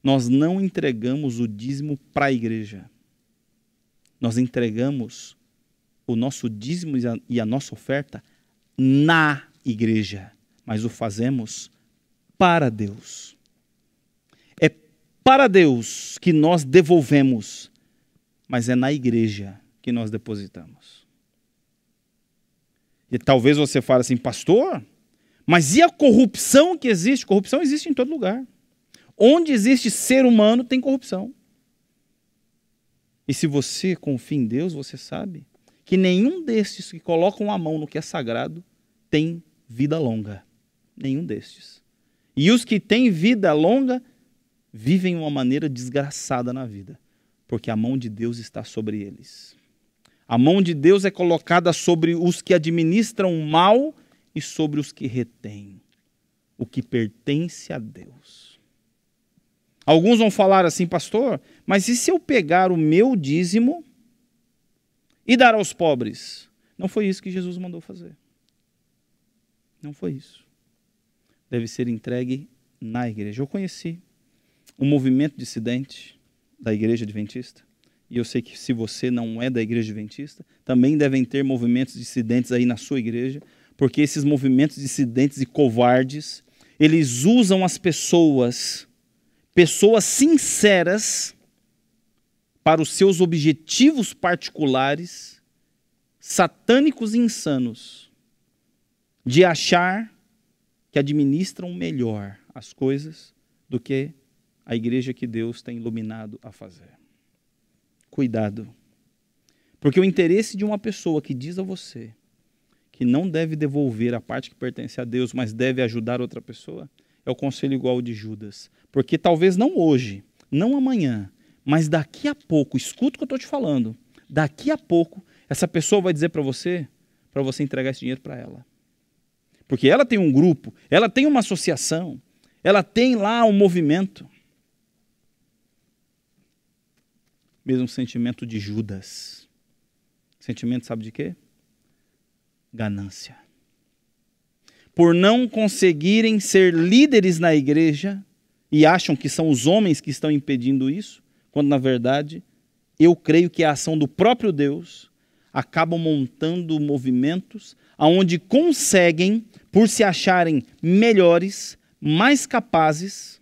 Nós não entregamos o dízimo para a igreja. Nós entregamos o nosso dízimo e a, e a nossa oferta na igreja, mas o fazemos para Deus. É para Deus que nós devolvemos, mas é na igreja que nós depositamos. E talvez você fale assim, pastor, mas e a corrupção que existe? Corrupção existe em todo lugar. Onde existe ser humano, tem corrupção. E se você confia em Deus, você sabe que nenhum destes que colocam a mão no que é sagrado tem vida longa. Nenhum destes. E os que têm vida longa vivem uma maneira desgraçada na vida, porque a mão de Deus está sobre eles. A mão de Deus é colocada sobre os que administram o mal e sobre os que retêm o que pertence a Deus. Alguns vão falar assim, pastor, mas e se eu pegar o meu dízimo e dar aos pobres? Não foi isso que Jesus mandou fazer. Não foi isso. Deve ser entregue na igreja. Eu conheci um movimento dissidente da igreja adventista. E eu sei que se você não é da igreja adventista, também devem ter movimentos dissidentes aí na sua igreja porque esses movimentos dissidentes e covardes, eles usam as pessoas, pessoas sinceras, para os seus objetivos particulares, satânicos e insanos, de achar que administram melhor as coisas do que a igreja que Deus tem iluminado a fazer. Cuidado. Porque o interesse de uma pessoa que diz a você que não deve devolver a parte que pertence a Deus, mas deve ajudar outra pessoa, é o conselho igual ao de Judas. Porque talvez não hoje, não amanhã, mas daqui a pouco, escuta o que eu estou te falando, daqui a pouco, essa pessoa vai dizer para você, para você entregar esse dinheiro para ela. Porque ela tem um grupo, ela tem uma associação, ela tem lá um movimento. Mesmo sentimento de Judas. Sentimento, sabe de quê? ganância. Por não conseguirem ser líderes na igreja e acham que são os homens que estão impedindo isso, quando na verdade eu creio que a ação do próprio Deus acabam montando movimentos aonde conseguem, por se acharem melhores, mais capazes,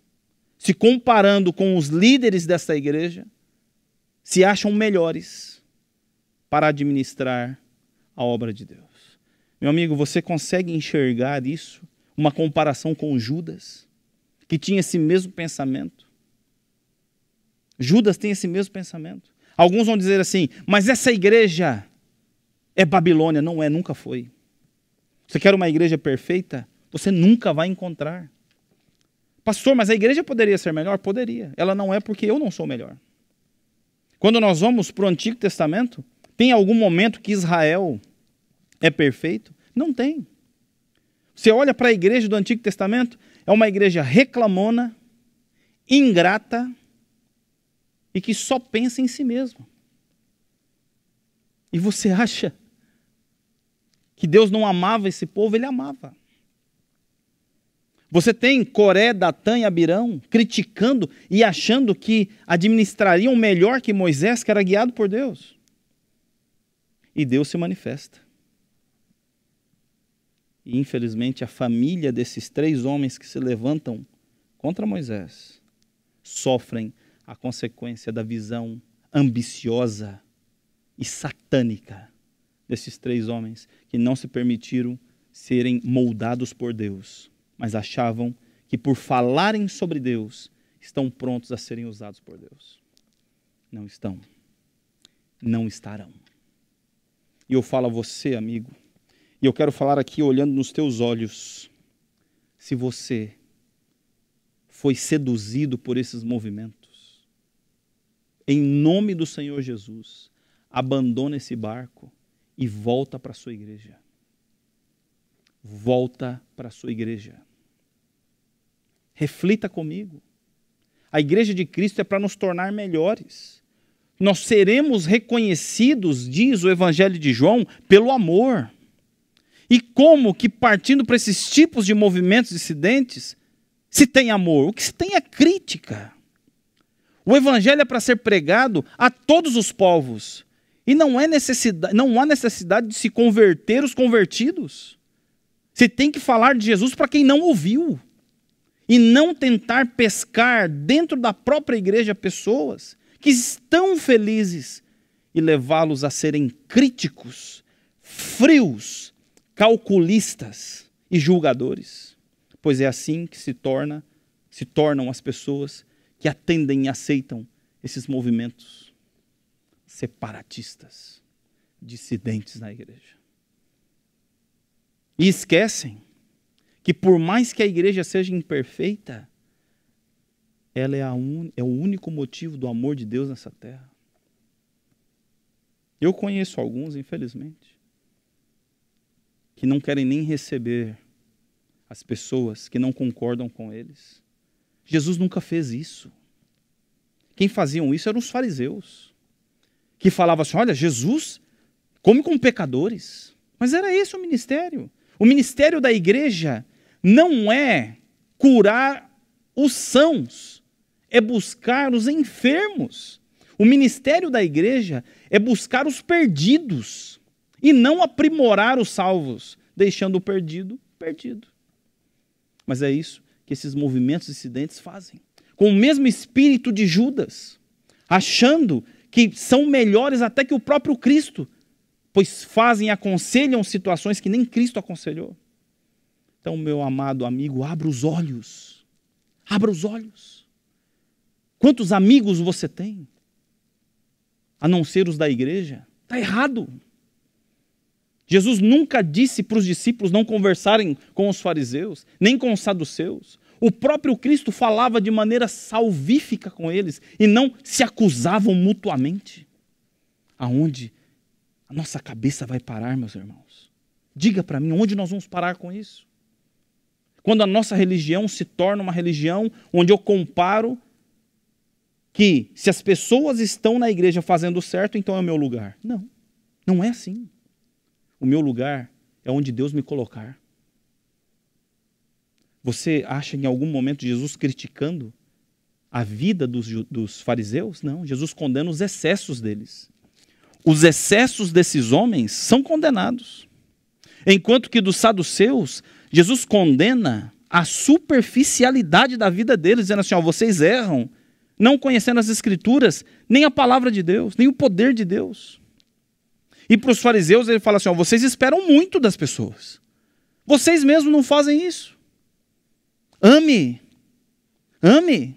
se comparando com os líderes desta igreja, se acham melhores para administrar a obra de Deus. Meu amigo, você consegue enxergar isso? Uma comparação com Judas, que tinha esse mesmo pensamento. Judas tem esse mesmo pensamento. Alguns vão dizer assim, mas essa igreja é Babilônia. Não é, nunca foi. Você quer uma igreja perfeita? Você nunca vai encontrar. Pastor, mas a igreja poderia ser melhor? Poderia. Ela não é porque eu não sou melhor. Quando nós vamos para o Antigo Testamento, tem algum momento que Israel é perfeito? Não tem. Você olha para a igreja do Antigo Testamento, é uma igreja reclamona, ingrata e que só pensa em si mesma. E você acha que Deus não amava esse povo? Ele amava. Você tem Coré, Datã e Abirão criticando e achando que administrariam melhor que Moisés, que era guiado por Deus. E Deus se manifesta. E infelizmente a família desses três homens que se levantam contra Moisés sofrem a consequência da visão ambiciosa e satânica desses três homens que não se permitiram serem moldados por Deus, mas achavam que por falarem sobre Deus estão prontos a serem usados por Deus. Não estão. Não estarão. E eu falo a você, amigo, e eu quero falar aqui olhando nos teus olhos. Se você foi seduzido por esses movimentos, em nome do Senhor Jesus, abandona esse barco e volta para a sua igreja. Volta para a sua igreja. Reflita comigo. A igreja de Cristo é para nos tornar melhores. Nós seremos reconhecidos, diz o Evangelho de João, pelo amor. E como que partindo para esses tipos de movimentos dissidentes, se tem amor? O que se tem é crítica. O evangelho é para ser pregado a todos os povos. E não, é necessidade, não há necessidade de se converter os convertidos. Você tem que falar de Jesus para quem não ouviu. E não tentar pescar dentro da própria igreja pessoas que estão felizes e levá-los a serem críticos, frios calculistas e julgadores, pois é assim que se torna, se tornam as pessoas que atendem e aceitam esses movimentos separatistas, dissidentes na igreja. E esquecem que por mais que a igreja seja imperfeita, ela é, un... é, o único motivo do amor de Deus nessa terra. Eu conheço alguns, infelizmente, que não querem nem receber as pessoas que não concordam com eles. Jesus nunca fez isso. Quem faziam isso eram os fariseus, que falavam assim: olha, Jesus come com pecadores. Mas era esse o ministério. O ministério da igreja não é curar os sãos, é buscar os enfermos. O ministério da igreja é buscar os perdidos e não aprimorar os salvos, deixando o perdido perdido. Mas é isso que esses movimentos dissidentes fazem. Com o mesmo espírito de Judas, achando que são melhores até que o próprio Cristo, pois fazem e aconselham situações que nem Cristo aconselhou. Então, meu amado amigo, abra os olhos. Abra os olhos. Quantos amigos você tem? A não ser os da igreja? Está errado. Jesus nunca disse para os discípulos não conversarem com os fariseus, nem com os saduceus. O próprio Cristo falava de maneira salvífica com eles e não se acusavam mutuamente. Aonde a nossa cabeça vai parar, meus irmãos? Diga para mim, onde nós vamos parar com isso? Quando a nossa religião se torna uma religião onde eu comparo que se as pessoas estão na igreja fazendo certo, então é o meu lugar. Não, não é assim. O meu lugar é onde Deus me colocar. Você acha em algum momento Jesus criticando a vida dos, dos fariseus? Não, Jesus condena os excessos deles. Os excessos desses homens são condenados. Enquanto que dos saduceus, Jesus condena a superficialidade da vida deles, dizendo assim: ó, vocês erram, não conhecendo as Escrituras, nem a palavra de Deus, nem o poder de Deus. E para os fariseus ele fala assim: ó, vocês esperam muito das pessoas. Vocês mesmos não fazem isso. Ame. Ame.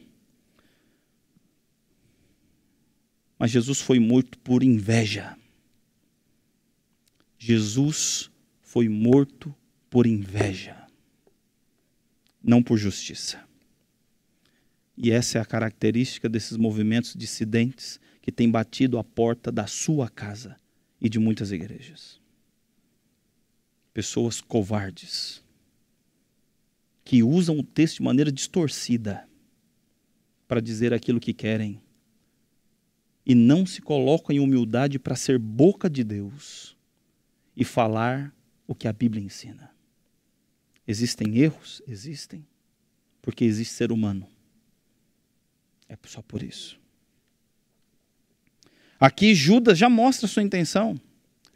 Mas Jesus foi morto por inveja. Jesus foi morto por inveja, não por justiça. E essa é a característica desses movimentos dissidentes que têm batido a porta da sua casa e de muitas igrejas. Pessoas covardes que usam o texto de maneira distorcida para dizer aquilo que querem e não se colocam em humildade para ser boca de Deus e falar o que a Bíblia ensina. Existem erros? Existem. Porque existe ser humano. É só por isso. Aqui Judas já mostra sua intenção.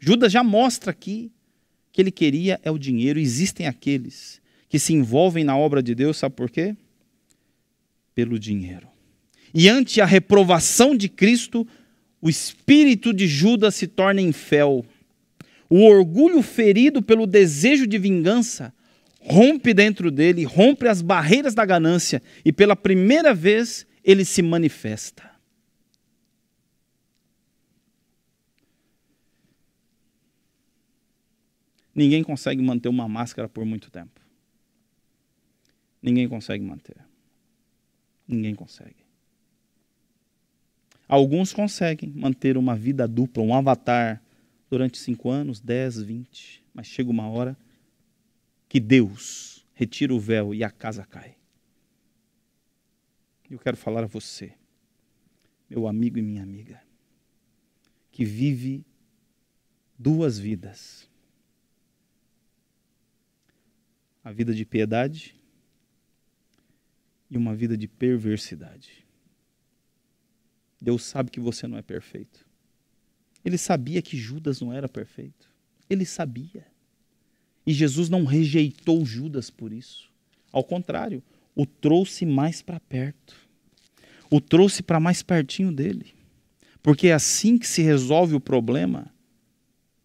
Judas já mostra aqui que ele queria é o dinheiro. Existem aqueles que se envolvem na obra de Deus, sabe por quê? Pelo dinheiro. E ante a reprovação de Cristo, o espírito de Judas se torna infel. O orgulho ferido pelo desejo de vingança rompe dentro dele, rompe as barreiras da ganância e pela primeira vez ele se manifesta. Ninguém consegue manter uma máscara por muito tempo. Ninguém consegue manter. Ninguém consegue. Alguns conseguem manter uma vida dupla, um avatar, durante cinco anos, 10, 20. Mas chega uma hora que Deus retira o véu e a casa cai. Eu quero falar a você, meu amigo e minha amiga, que vive duas vidas. a vida de piedade e uma vida de perversidade. Deus sabe que você não é perfeito. Ele sabia que Judas não era perfeito. Ele sabia. E Jesus não rejeitou Judas por isso. Ao contrário, o trouxe mais para perto. O trouxe para mais pertinho dele. Porque é assim que se resolve o problema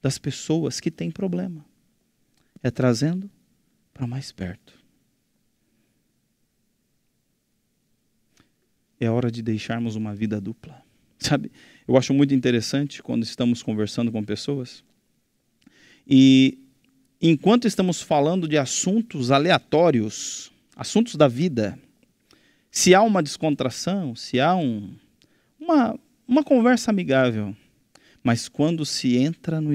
das pessoas que têm problema. É trazendo para mais perto. É hora de deixarmos uma vida dupla. Sabe? Eu acho muito interessante quando estamos conversando com pessoas e enquanto estamos falando de assuntos aleatórios, assuntos da vida, se há uma descontração, se há um, uma, uma conversa amigável, mas quando se entra no,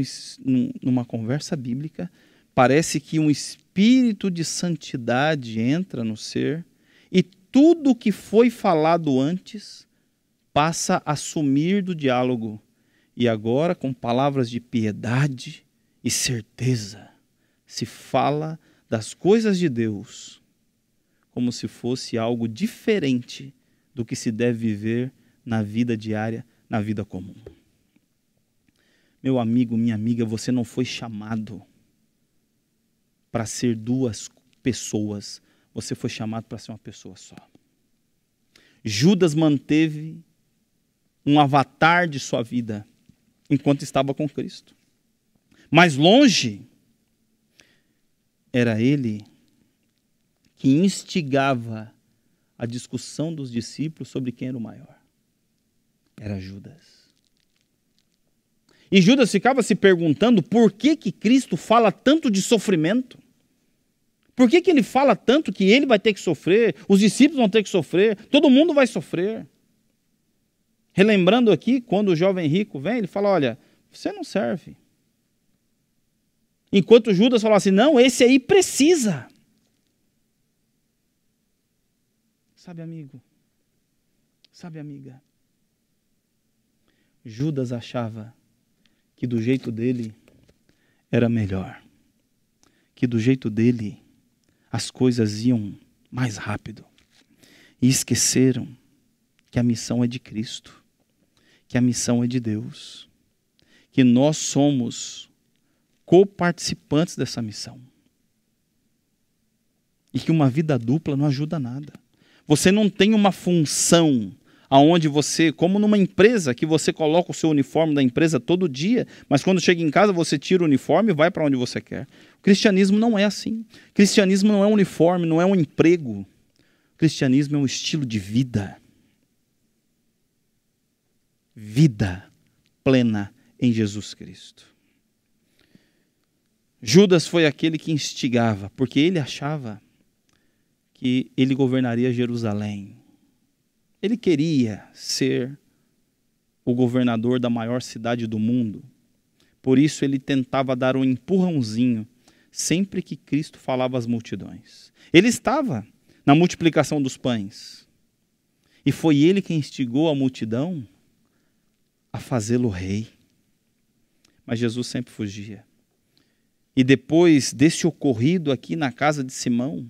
numa conversa bíblica, parece que um espírito espírito de santidade entra no ser e tudo que foi falado antes passa a sumir do diálogo e agora com palavras de piedade e certeza se fala das coisas de Deus como se fosse algo diferente do que se deve viver na vida diária, na vida comum. Meu amigo, minha amiga, você não foi chamado para ser duas pessoas, você foi chamado para ser uma pessoa só. Judas manteve um avatar de sua vida enquanto estava com Cristo. Mas longe era ele que instigava a discussão dos discípulos sobre quem era o maior. Era Judas. E Judas ficava se perguntando por que, que Cristo fala tanto de sofrimento. Por que, que ele fala tanto que ele vai ter que sofrer, os discípulos vão ter que sofrer, todo mundo vai sofrer? Relembrando aqui, quando o jovem rico vem, ele fala: Olha, você não serve. Enquanto Judas falava assim: Não, esse aí precisa. Sabe, amigo? Sabe, amiga? Judas achava que do jeito dele era melhor, que do jeito dele as coisas iam mais rápido. E esqueceram que a missão é de Cristo, que a missão é de Deus, que nós somos coparticipantes dessa missão. E que uma vida dupla não ajuda nada. Você não tem uma função aonde você, como numa empresa que você coloca o seu uniforme da empresa todo dia, mas quando chega em casa você tira o uniforme e vai para onde você quer. O cristianismo não é assim. O cristianismo não é um uniforme, não é um emprego. O cristianismo é um estilo de vida. Vida plena em Jesus Cristo. Judas foi aquele que instigava, porque ele achava que ele governaria Jerusalém. Ele queria ser o governador da maior cidade do mundo. Por isso ele tentava dar um empurrãozinho sempre que Cristo falava às multidões. Ele estava na multiplicação dos pães. E foi ele quem instigou a multidão a fazê-lo rei. Mas Jesus sempre fugia. E depois desse ocorrido aqui na casa de Simão,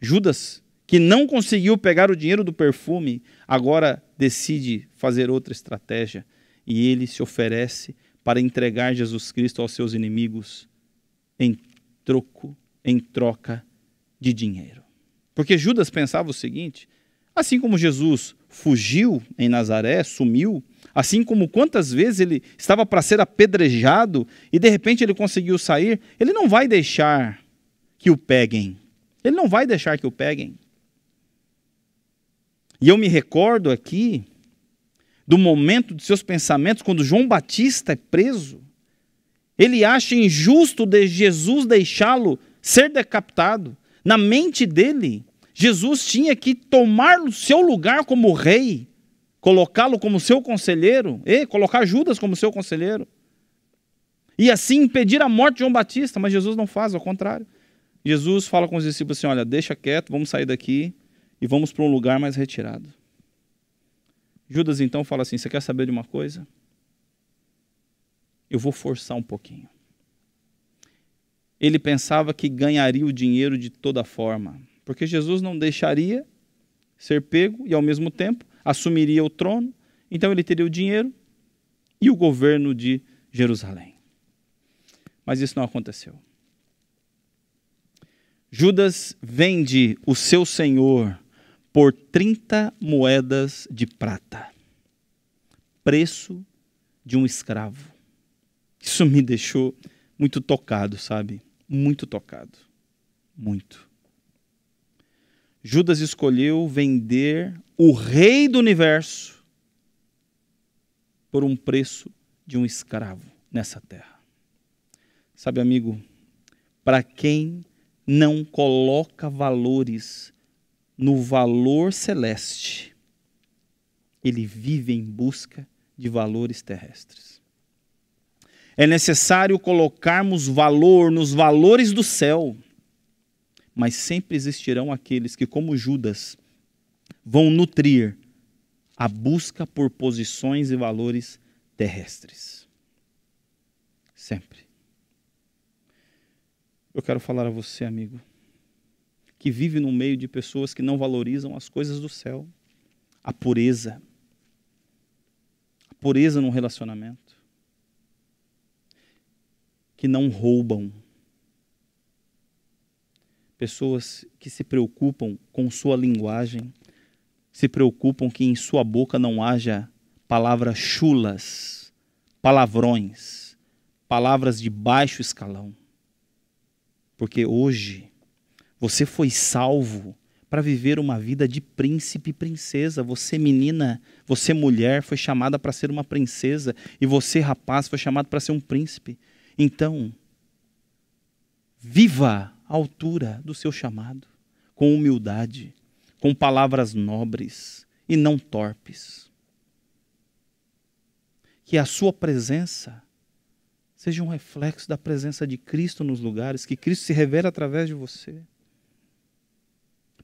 Judas que não conseguiu pegar o dinheiro do perfume, agora decide fazer outra estratégia e ele se oferece para entregar Jesus Cristo aos seus inimigos em troco, em troca de dinheiro. Porque Judas pensava o seguinte: assim como Jesus fugiu em Nazaré, sumiu, assim como quantas vezes ele estava para ser apedrejado e de repente ele conseguiu sair, ele não vai deixar que o peguem. Ele não vai deixar que o peguem. E eu me recordo aqui do momento de seus pensamentos, quando João Batista é preso, ele acha injusto de Jesus deixá-lo ser decapitado. Na mente dele, Jesus tinha que tomar o seu lugar como rei, colocá-lo como seu conselheiro, e colocar Judas como seu conselheiro. E assim impedir a morte de João Batista, mas Jesus não faz, ao contrário. Jesus fala com os discípulos assim: olha, deixa quieto, vamos sair daqui, e vamos para um lugar mais retirado. Judas então fala assim: Você quer saber de uma coisa? Eu vou forçar um pouquinho. Ele pensava que ganharia o dinheiro de toda forma, porque Jesus não deixaria ser pego e, ao mesmo tempo, assumiria o trono, então ele teria o dinheiro e o governo de Jerusalém. Mas isso não aconteceu. Judas vende o seu senhor por 30 moedas de prata, preço de um escravo. Isso me deixou muito tocado, sabe? Muito tocado. Muito. Judas escolheu vender o rei do universo por um preço de um escravo nessa terra. Sabe, amigo, para quem não coloca valores no valor celeste, ele vive em busca de valores terrestres. É necessário colocarmos valor nos valores do céu, mas sempre existirão aqueles que, como Judas, vão nutrir a busca por posições e valores terrestres. Sempre. Eu quero falar a você, amigo que vive no meio de pessoas que não valorizam as coisas do céu, a pureza, a pureza num relacionamento, que não roubam, pessoas que se preocupam com sua linguagem, se preocupam que em sua boca não haja palavras chulas, palavrões, palavras de baixo escalão. Porque hoje você foi salvo para viver uma vida de príncipe e princesa. Você, menina, você, mulher, foi chamada para ser uma princesa. E você, rapaz, foi chamado para ser um príncipe. Então, viva a altura do seu chamado, com humildade, com palavras nobres e não torpes. Que a sua presença seja um reflexo da presença de Cristo nos lugares, que Cristo se revele através de você.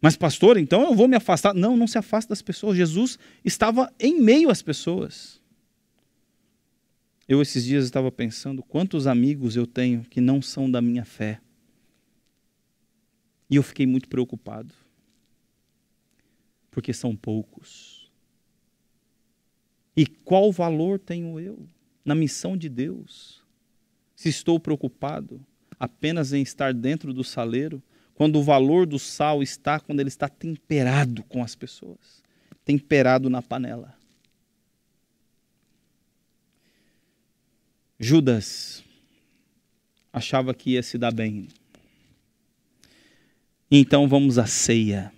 Mas, pastor, então eu vou me afastar. Não, não se afaste das pessoas. Jesus estava em meio às pessoas. Eu, esses dias, estava pensando quantos amigos eu tenho que não são da minha fé. E eu fiquei muito preocupado. Porque são poucos. E qual valor tenho eu na missão de Deus? Se estou preocupado apenas em estar dentro do saleiro quando o valor do sal está quando ele está temperado com as pessoas, temperado na panela. Judas achava que ia se dar bem. Então vamos à ceia.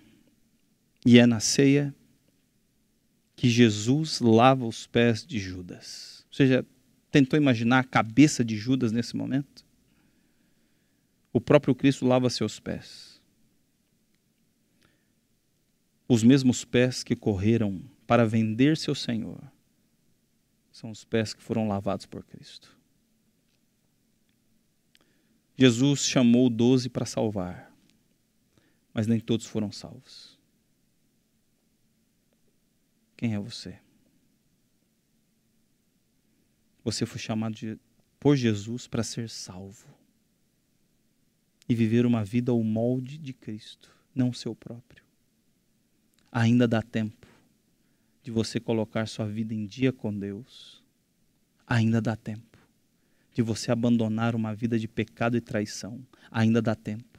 E é na ceia que Jesus lava os pés de Judas. Ou seja, tentou imaginar a cabeça de Judas nesse momento? o próprio Cristo lava seus pés. Os mesmos pés que correram para vender seu Senhor são os pés que foram lavados por Cristo. Jesus chamou doze para salvar, mas nem todos foram salvos. Quem é você? Você foi chamado de, por Jesus para ser salvo e viver uma vida ao molde de Cristo, não seu próprio. Ainda dá tempo de você colocar sua vida em dia com Deus. Ainda dá tempo de você abandonar uma vida de pecado e traição. Ainda dá tempo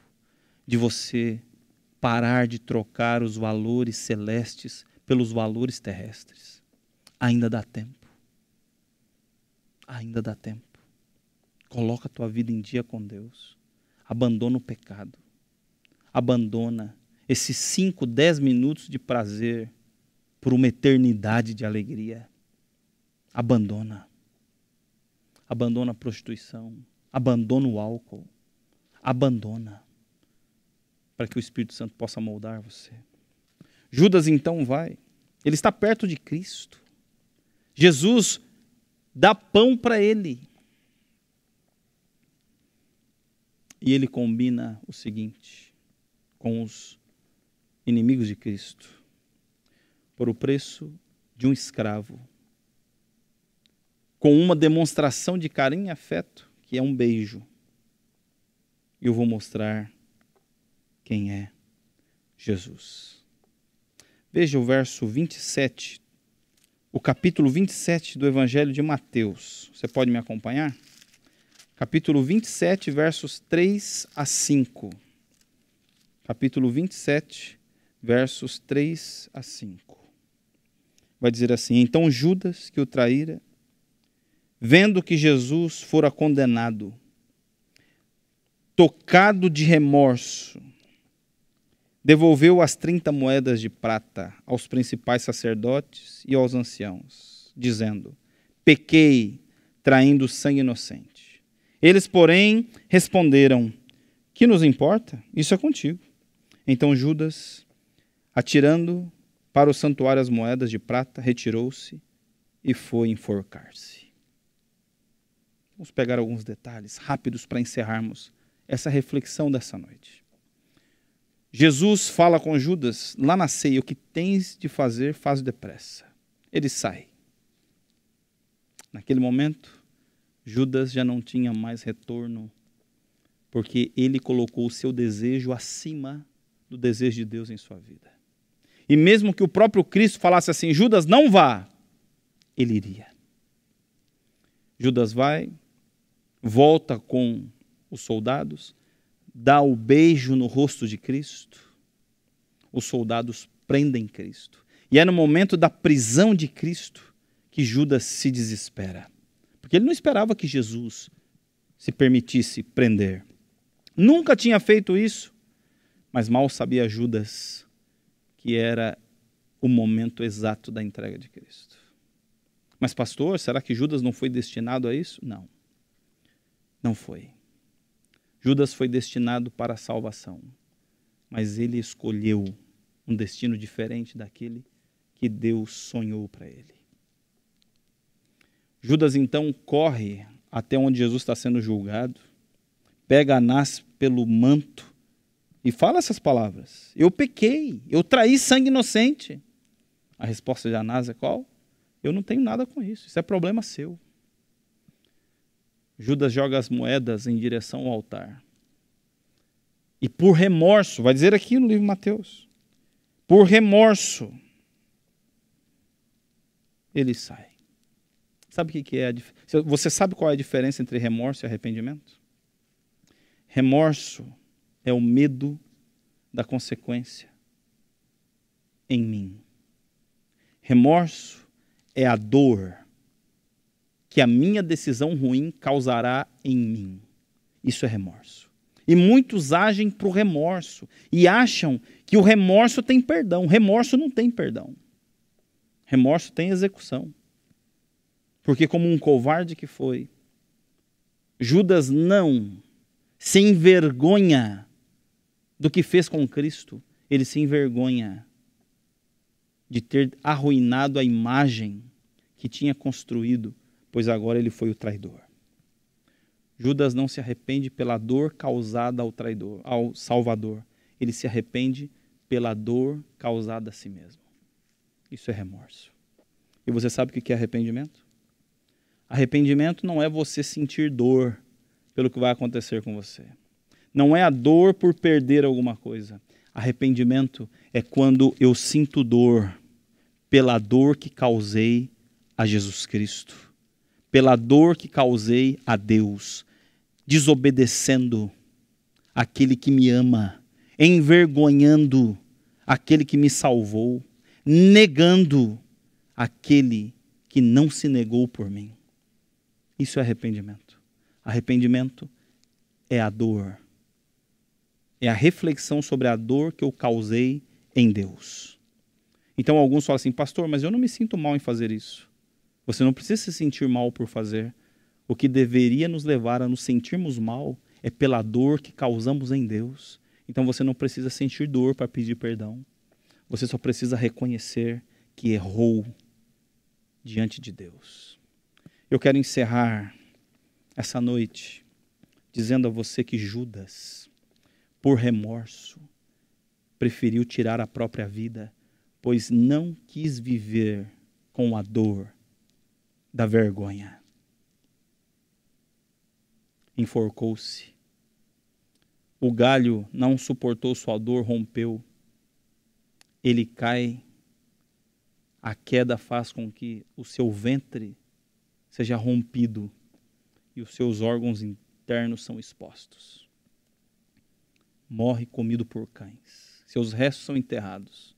de você parar de trocar os valores celestes pelos valores terrestres. Ainda dá tempo. Ainda dá tempo. Coloca a tua vida em dia com Deus abandona o pecado, abandona esses 5, 10 minutos de prazer por uma eternidade de alegria. Abandona. Abandona a prostituição, abandona o álcool, abandona para que o Espírito Santo possa moldar você. Judas então vai, ele está perto de Cristo. Jesus dá pão para ele. E ele combina o seguinte com os inimigos de Cristo: por o preço de um escravo, com uma demonstração de carinho e afeto, que é um beijo. Eu vou mostrar quem é Jesus. Veja o verso 27, o capítulo 27 do Evangelho de Mateus. Você pode me acompanhar? capítulo 27, versos 3 a 5. Capítulo 27, versos 3 a 5. Vai dizer assim: Então Judas, que o traíra, vendo que Jesus fora condenado, tocado de remorso, devolveu as 30 moedas de prata aos principais sacerdotes e aos anciãos, dizendo: Pequei, traindo sangue inocente. Eles, porém, responderam: Que nos importa? Isso é contigo. Então Judas, atirando para o santuário as moedas de prata, retirou-se e foi enforcar-se. Vamos pegar alguns detalhes rápidos para encerrarmos essa reflexão dessa noite. Jesus fala com Judas lá na ceia: O que tens de fazer, faz depressa. Ele sai. Naquele momento, Judas já não tinha mais retorno, porque ele colocou o seu desejo acima do desejo de Deus em sua vida. E mesmo que o próprio Cristo falasse assim: Judas, não vá, ele iria. Judas vai, volta com os soldados, dá o beijo no rosto de Cristo. Os soldados prendem Cristo. E é no momento da prisão de Cristo que Judas se desespera porque ele não esperava que Jesus se permitisse prender. Nunca tinha feito isso, mas mal sabia Judas que era o momento exato da entrega de Cristo. Mas, pastor, será que Judas não foi destinado a isso? Não, não foi. Judas foi destinado para a salvação, mas ele escolheu um destino diferente daquele que Deus sonhou para ele. Judas então corre até onde Jesus está sendo julgado, pega Anás pelo manto e fala essas palavras: Eu pequei, eu traí sangue inocente. A resposta de Anás é qual? Eu não tenho nada com isso, isso é problema seu. Judas joga as moedas em direção ao altar. E por remorso, vai dizer aqui no livro de Mateus: por remorso, ele sai. Sabe o que, que é a dif... Você sabe qual é a diferença entre remorso e arrependimento? Remorso é o medo da consequência em mim. Remorso é a dor que a minha decisão ruim causará em mim. Isso é remorso. E muitos agem para o remorso e acham que o remorso tem perdão. Remorso não tem perdão. Remorso tem execução porque, como um covarde que foi, Judas não se envergonha do que fez com Cristo, ele se envergonha de ter arruinado a imagem que tinha construído, pois agora ele foi o traidor. Judas não se arrepende pela dor causada ao traidor, ao Salvador. Ele se arrepende pela dor causada a si mesmo. Isso é remorso. E você sabe o que é arrependimento? Arrependimento não é você sentir dor pelo que vai acontecer com você. Não é a dor por perder alguma coisa. Arrependimento é quando eu sinto dor pela dor que causei a Jesus Cristo, pela dor que causei a Deus, desobedecendo aquele que me ama, envergonhando aquele que me salvou, negando aquele que não se negou por mim. Isso é arrependimento. Arrependimento é a dor. É a reflexão sobre a dor que eu causei em Deus. Então alguns falam assim, pastor, mas eu não me sinto mal em fazer isso. Você não precisa se sentir mal por fazer. O que deveria nos levar a nos sentirmos mal é pela dor que causamos em Deus. Então você não precisa sentir dor para pedir perdão. Você só precisa reconhecer que errou diante de Deus. Eu quero encerrar essa noite dizendo a você que Judas, por remorso, preferiu tirar a própria vida, pois não quis viver com a dor da vergonha. Enforcou-se. O galho não suportou sua dor, rompeu. Ele cai. A queda faz com que o seu ventre seja rompido e os seus órgãos internos são expostos. Morre comido por cães. Seus restos são enterrados.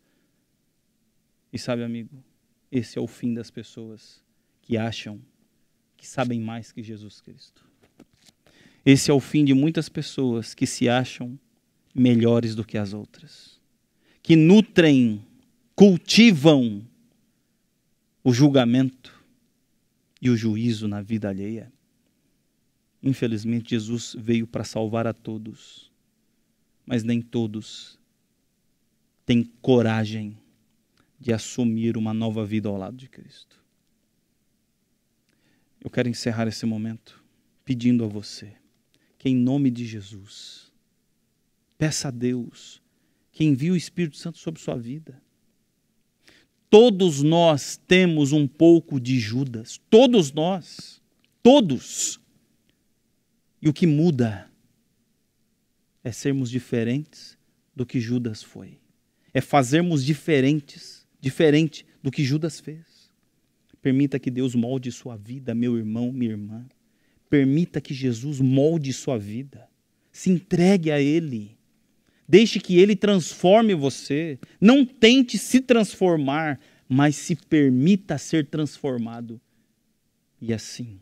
E sabe, amigo, esse é o fim das pessoas que acham que sabem mais que Jesus Cristo. Esse é o fim de muitas pessoas que se acham melhores do que as outras, que nutrem, cultivam o julgamento, e o juízo na vida alheia. Infelizmente, Jesus veio para salvar a todos, mas nem todos têm coragem de assumir uma nova vida ao lado de Cristo. Eu quero encerrar esse momento pedindo a você que, em nome de Jesus, peça a Deus que envie o Espírito Santo sobre sua vida Todos nós temos um pouco de Judas. Todos nós. Todos. E o que muda é sermos diferentes do que Judas foi. É fazermos diferentes, diferente do que Judas fez. Permita que Deus molde sua vida, meu irmão, minha irmã. Permita que Jesus molde sua vida. Se entregue a Ele. Deixe que ele transforme você. Não tente se transformar, mas se permita ser transformado. E assim,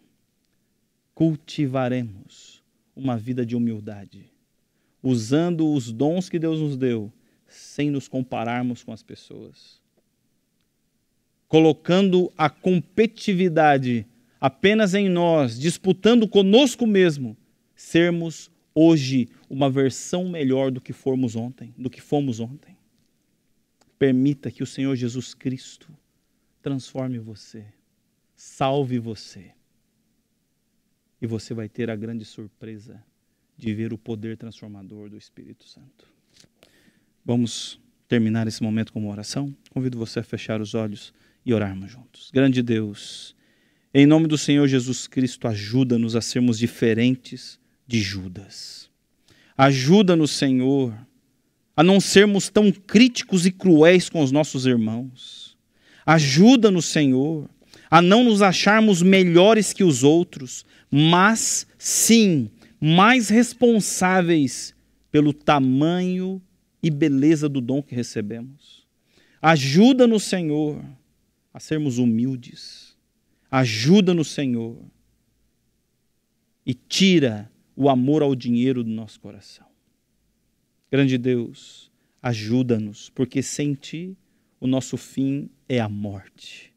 cultivaremos uma vida de humildade, usando os dons que Deus nos deu, sem nos compararmos com as pessoas. Colocando a competitividade apenas em nós, disputando conosco mesmo, sermos hoje uma versão melhor do que formos ontem, do que fomos ontem. Permita que o Senhor Jesus Cristo transforme você, salve você. E você vai ter a grande surpresa de ver o poder transformador do Espírito Santo. Vamos terminar esse momento com uma oração. Convido você a fechar os olhos e orarmos juntos. Grande Deus, em nome do Senhor Jesus Cristo, ajuda-nos a sermos diferentes de Judas. Ajuda-nos, Senhor, a não sermos tão críticos e cruéis com os nossos irmãos. Ajuda-nos, Senhor, a não nos acharmos melhores que os outros, mas sim mais responsáveis pelo tamanho e beleza do dom que recebemos. Ajuda-nos, Senhor, a sermos humildes. Ajuda-nos, Senhor, e tira o amor ao dinheiro do nosso coração. Grande Deus, ajuda-nos, porque sem ti o nosso fim é a morte.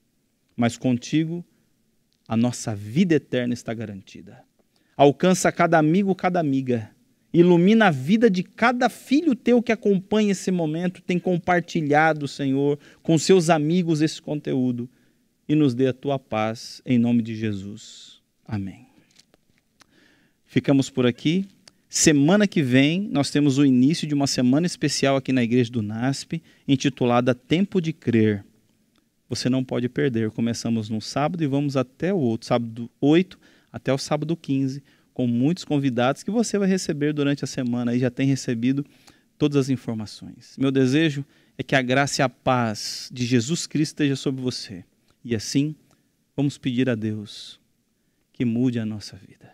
Mas contigo a nossa vida eterna está garantida. Alcança cada amigo, cada amiga. Ilumina a vida de cada filho teu que acompanha esse momento, tem compartilhado, Senhor, com seus amigos esse conteúdo. E nos dê a tua paz, em nome de Jesus. Amém. Ficamos por aqui. Semana que vem, nós temos o início de uma semana especial aqui na igreja do NASP, intitulada Tempo de Crer. Você não pode perder. Começamos no sábado e vamos até o outro, sábado 8 até o sábado 15, com muitos convidados que você vai receber durante a semana e já tem recebido todas as informações. Meu desejo é que a graça e a paz de Jesus Cristo esteja sobre você. E assim, vamos pedir a Deus que mude a nossa vida.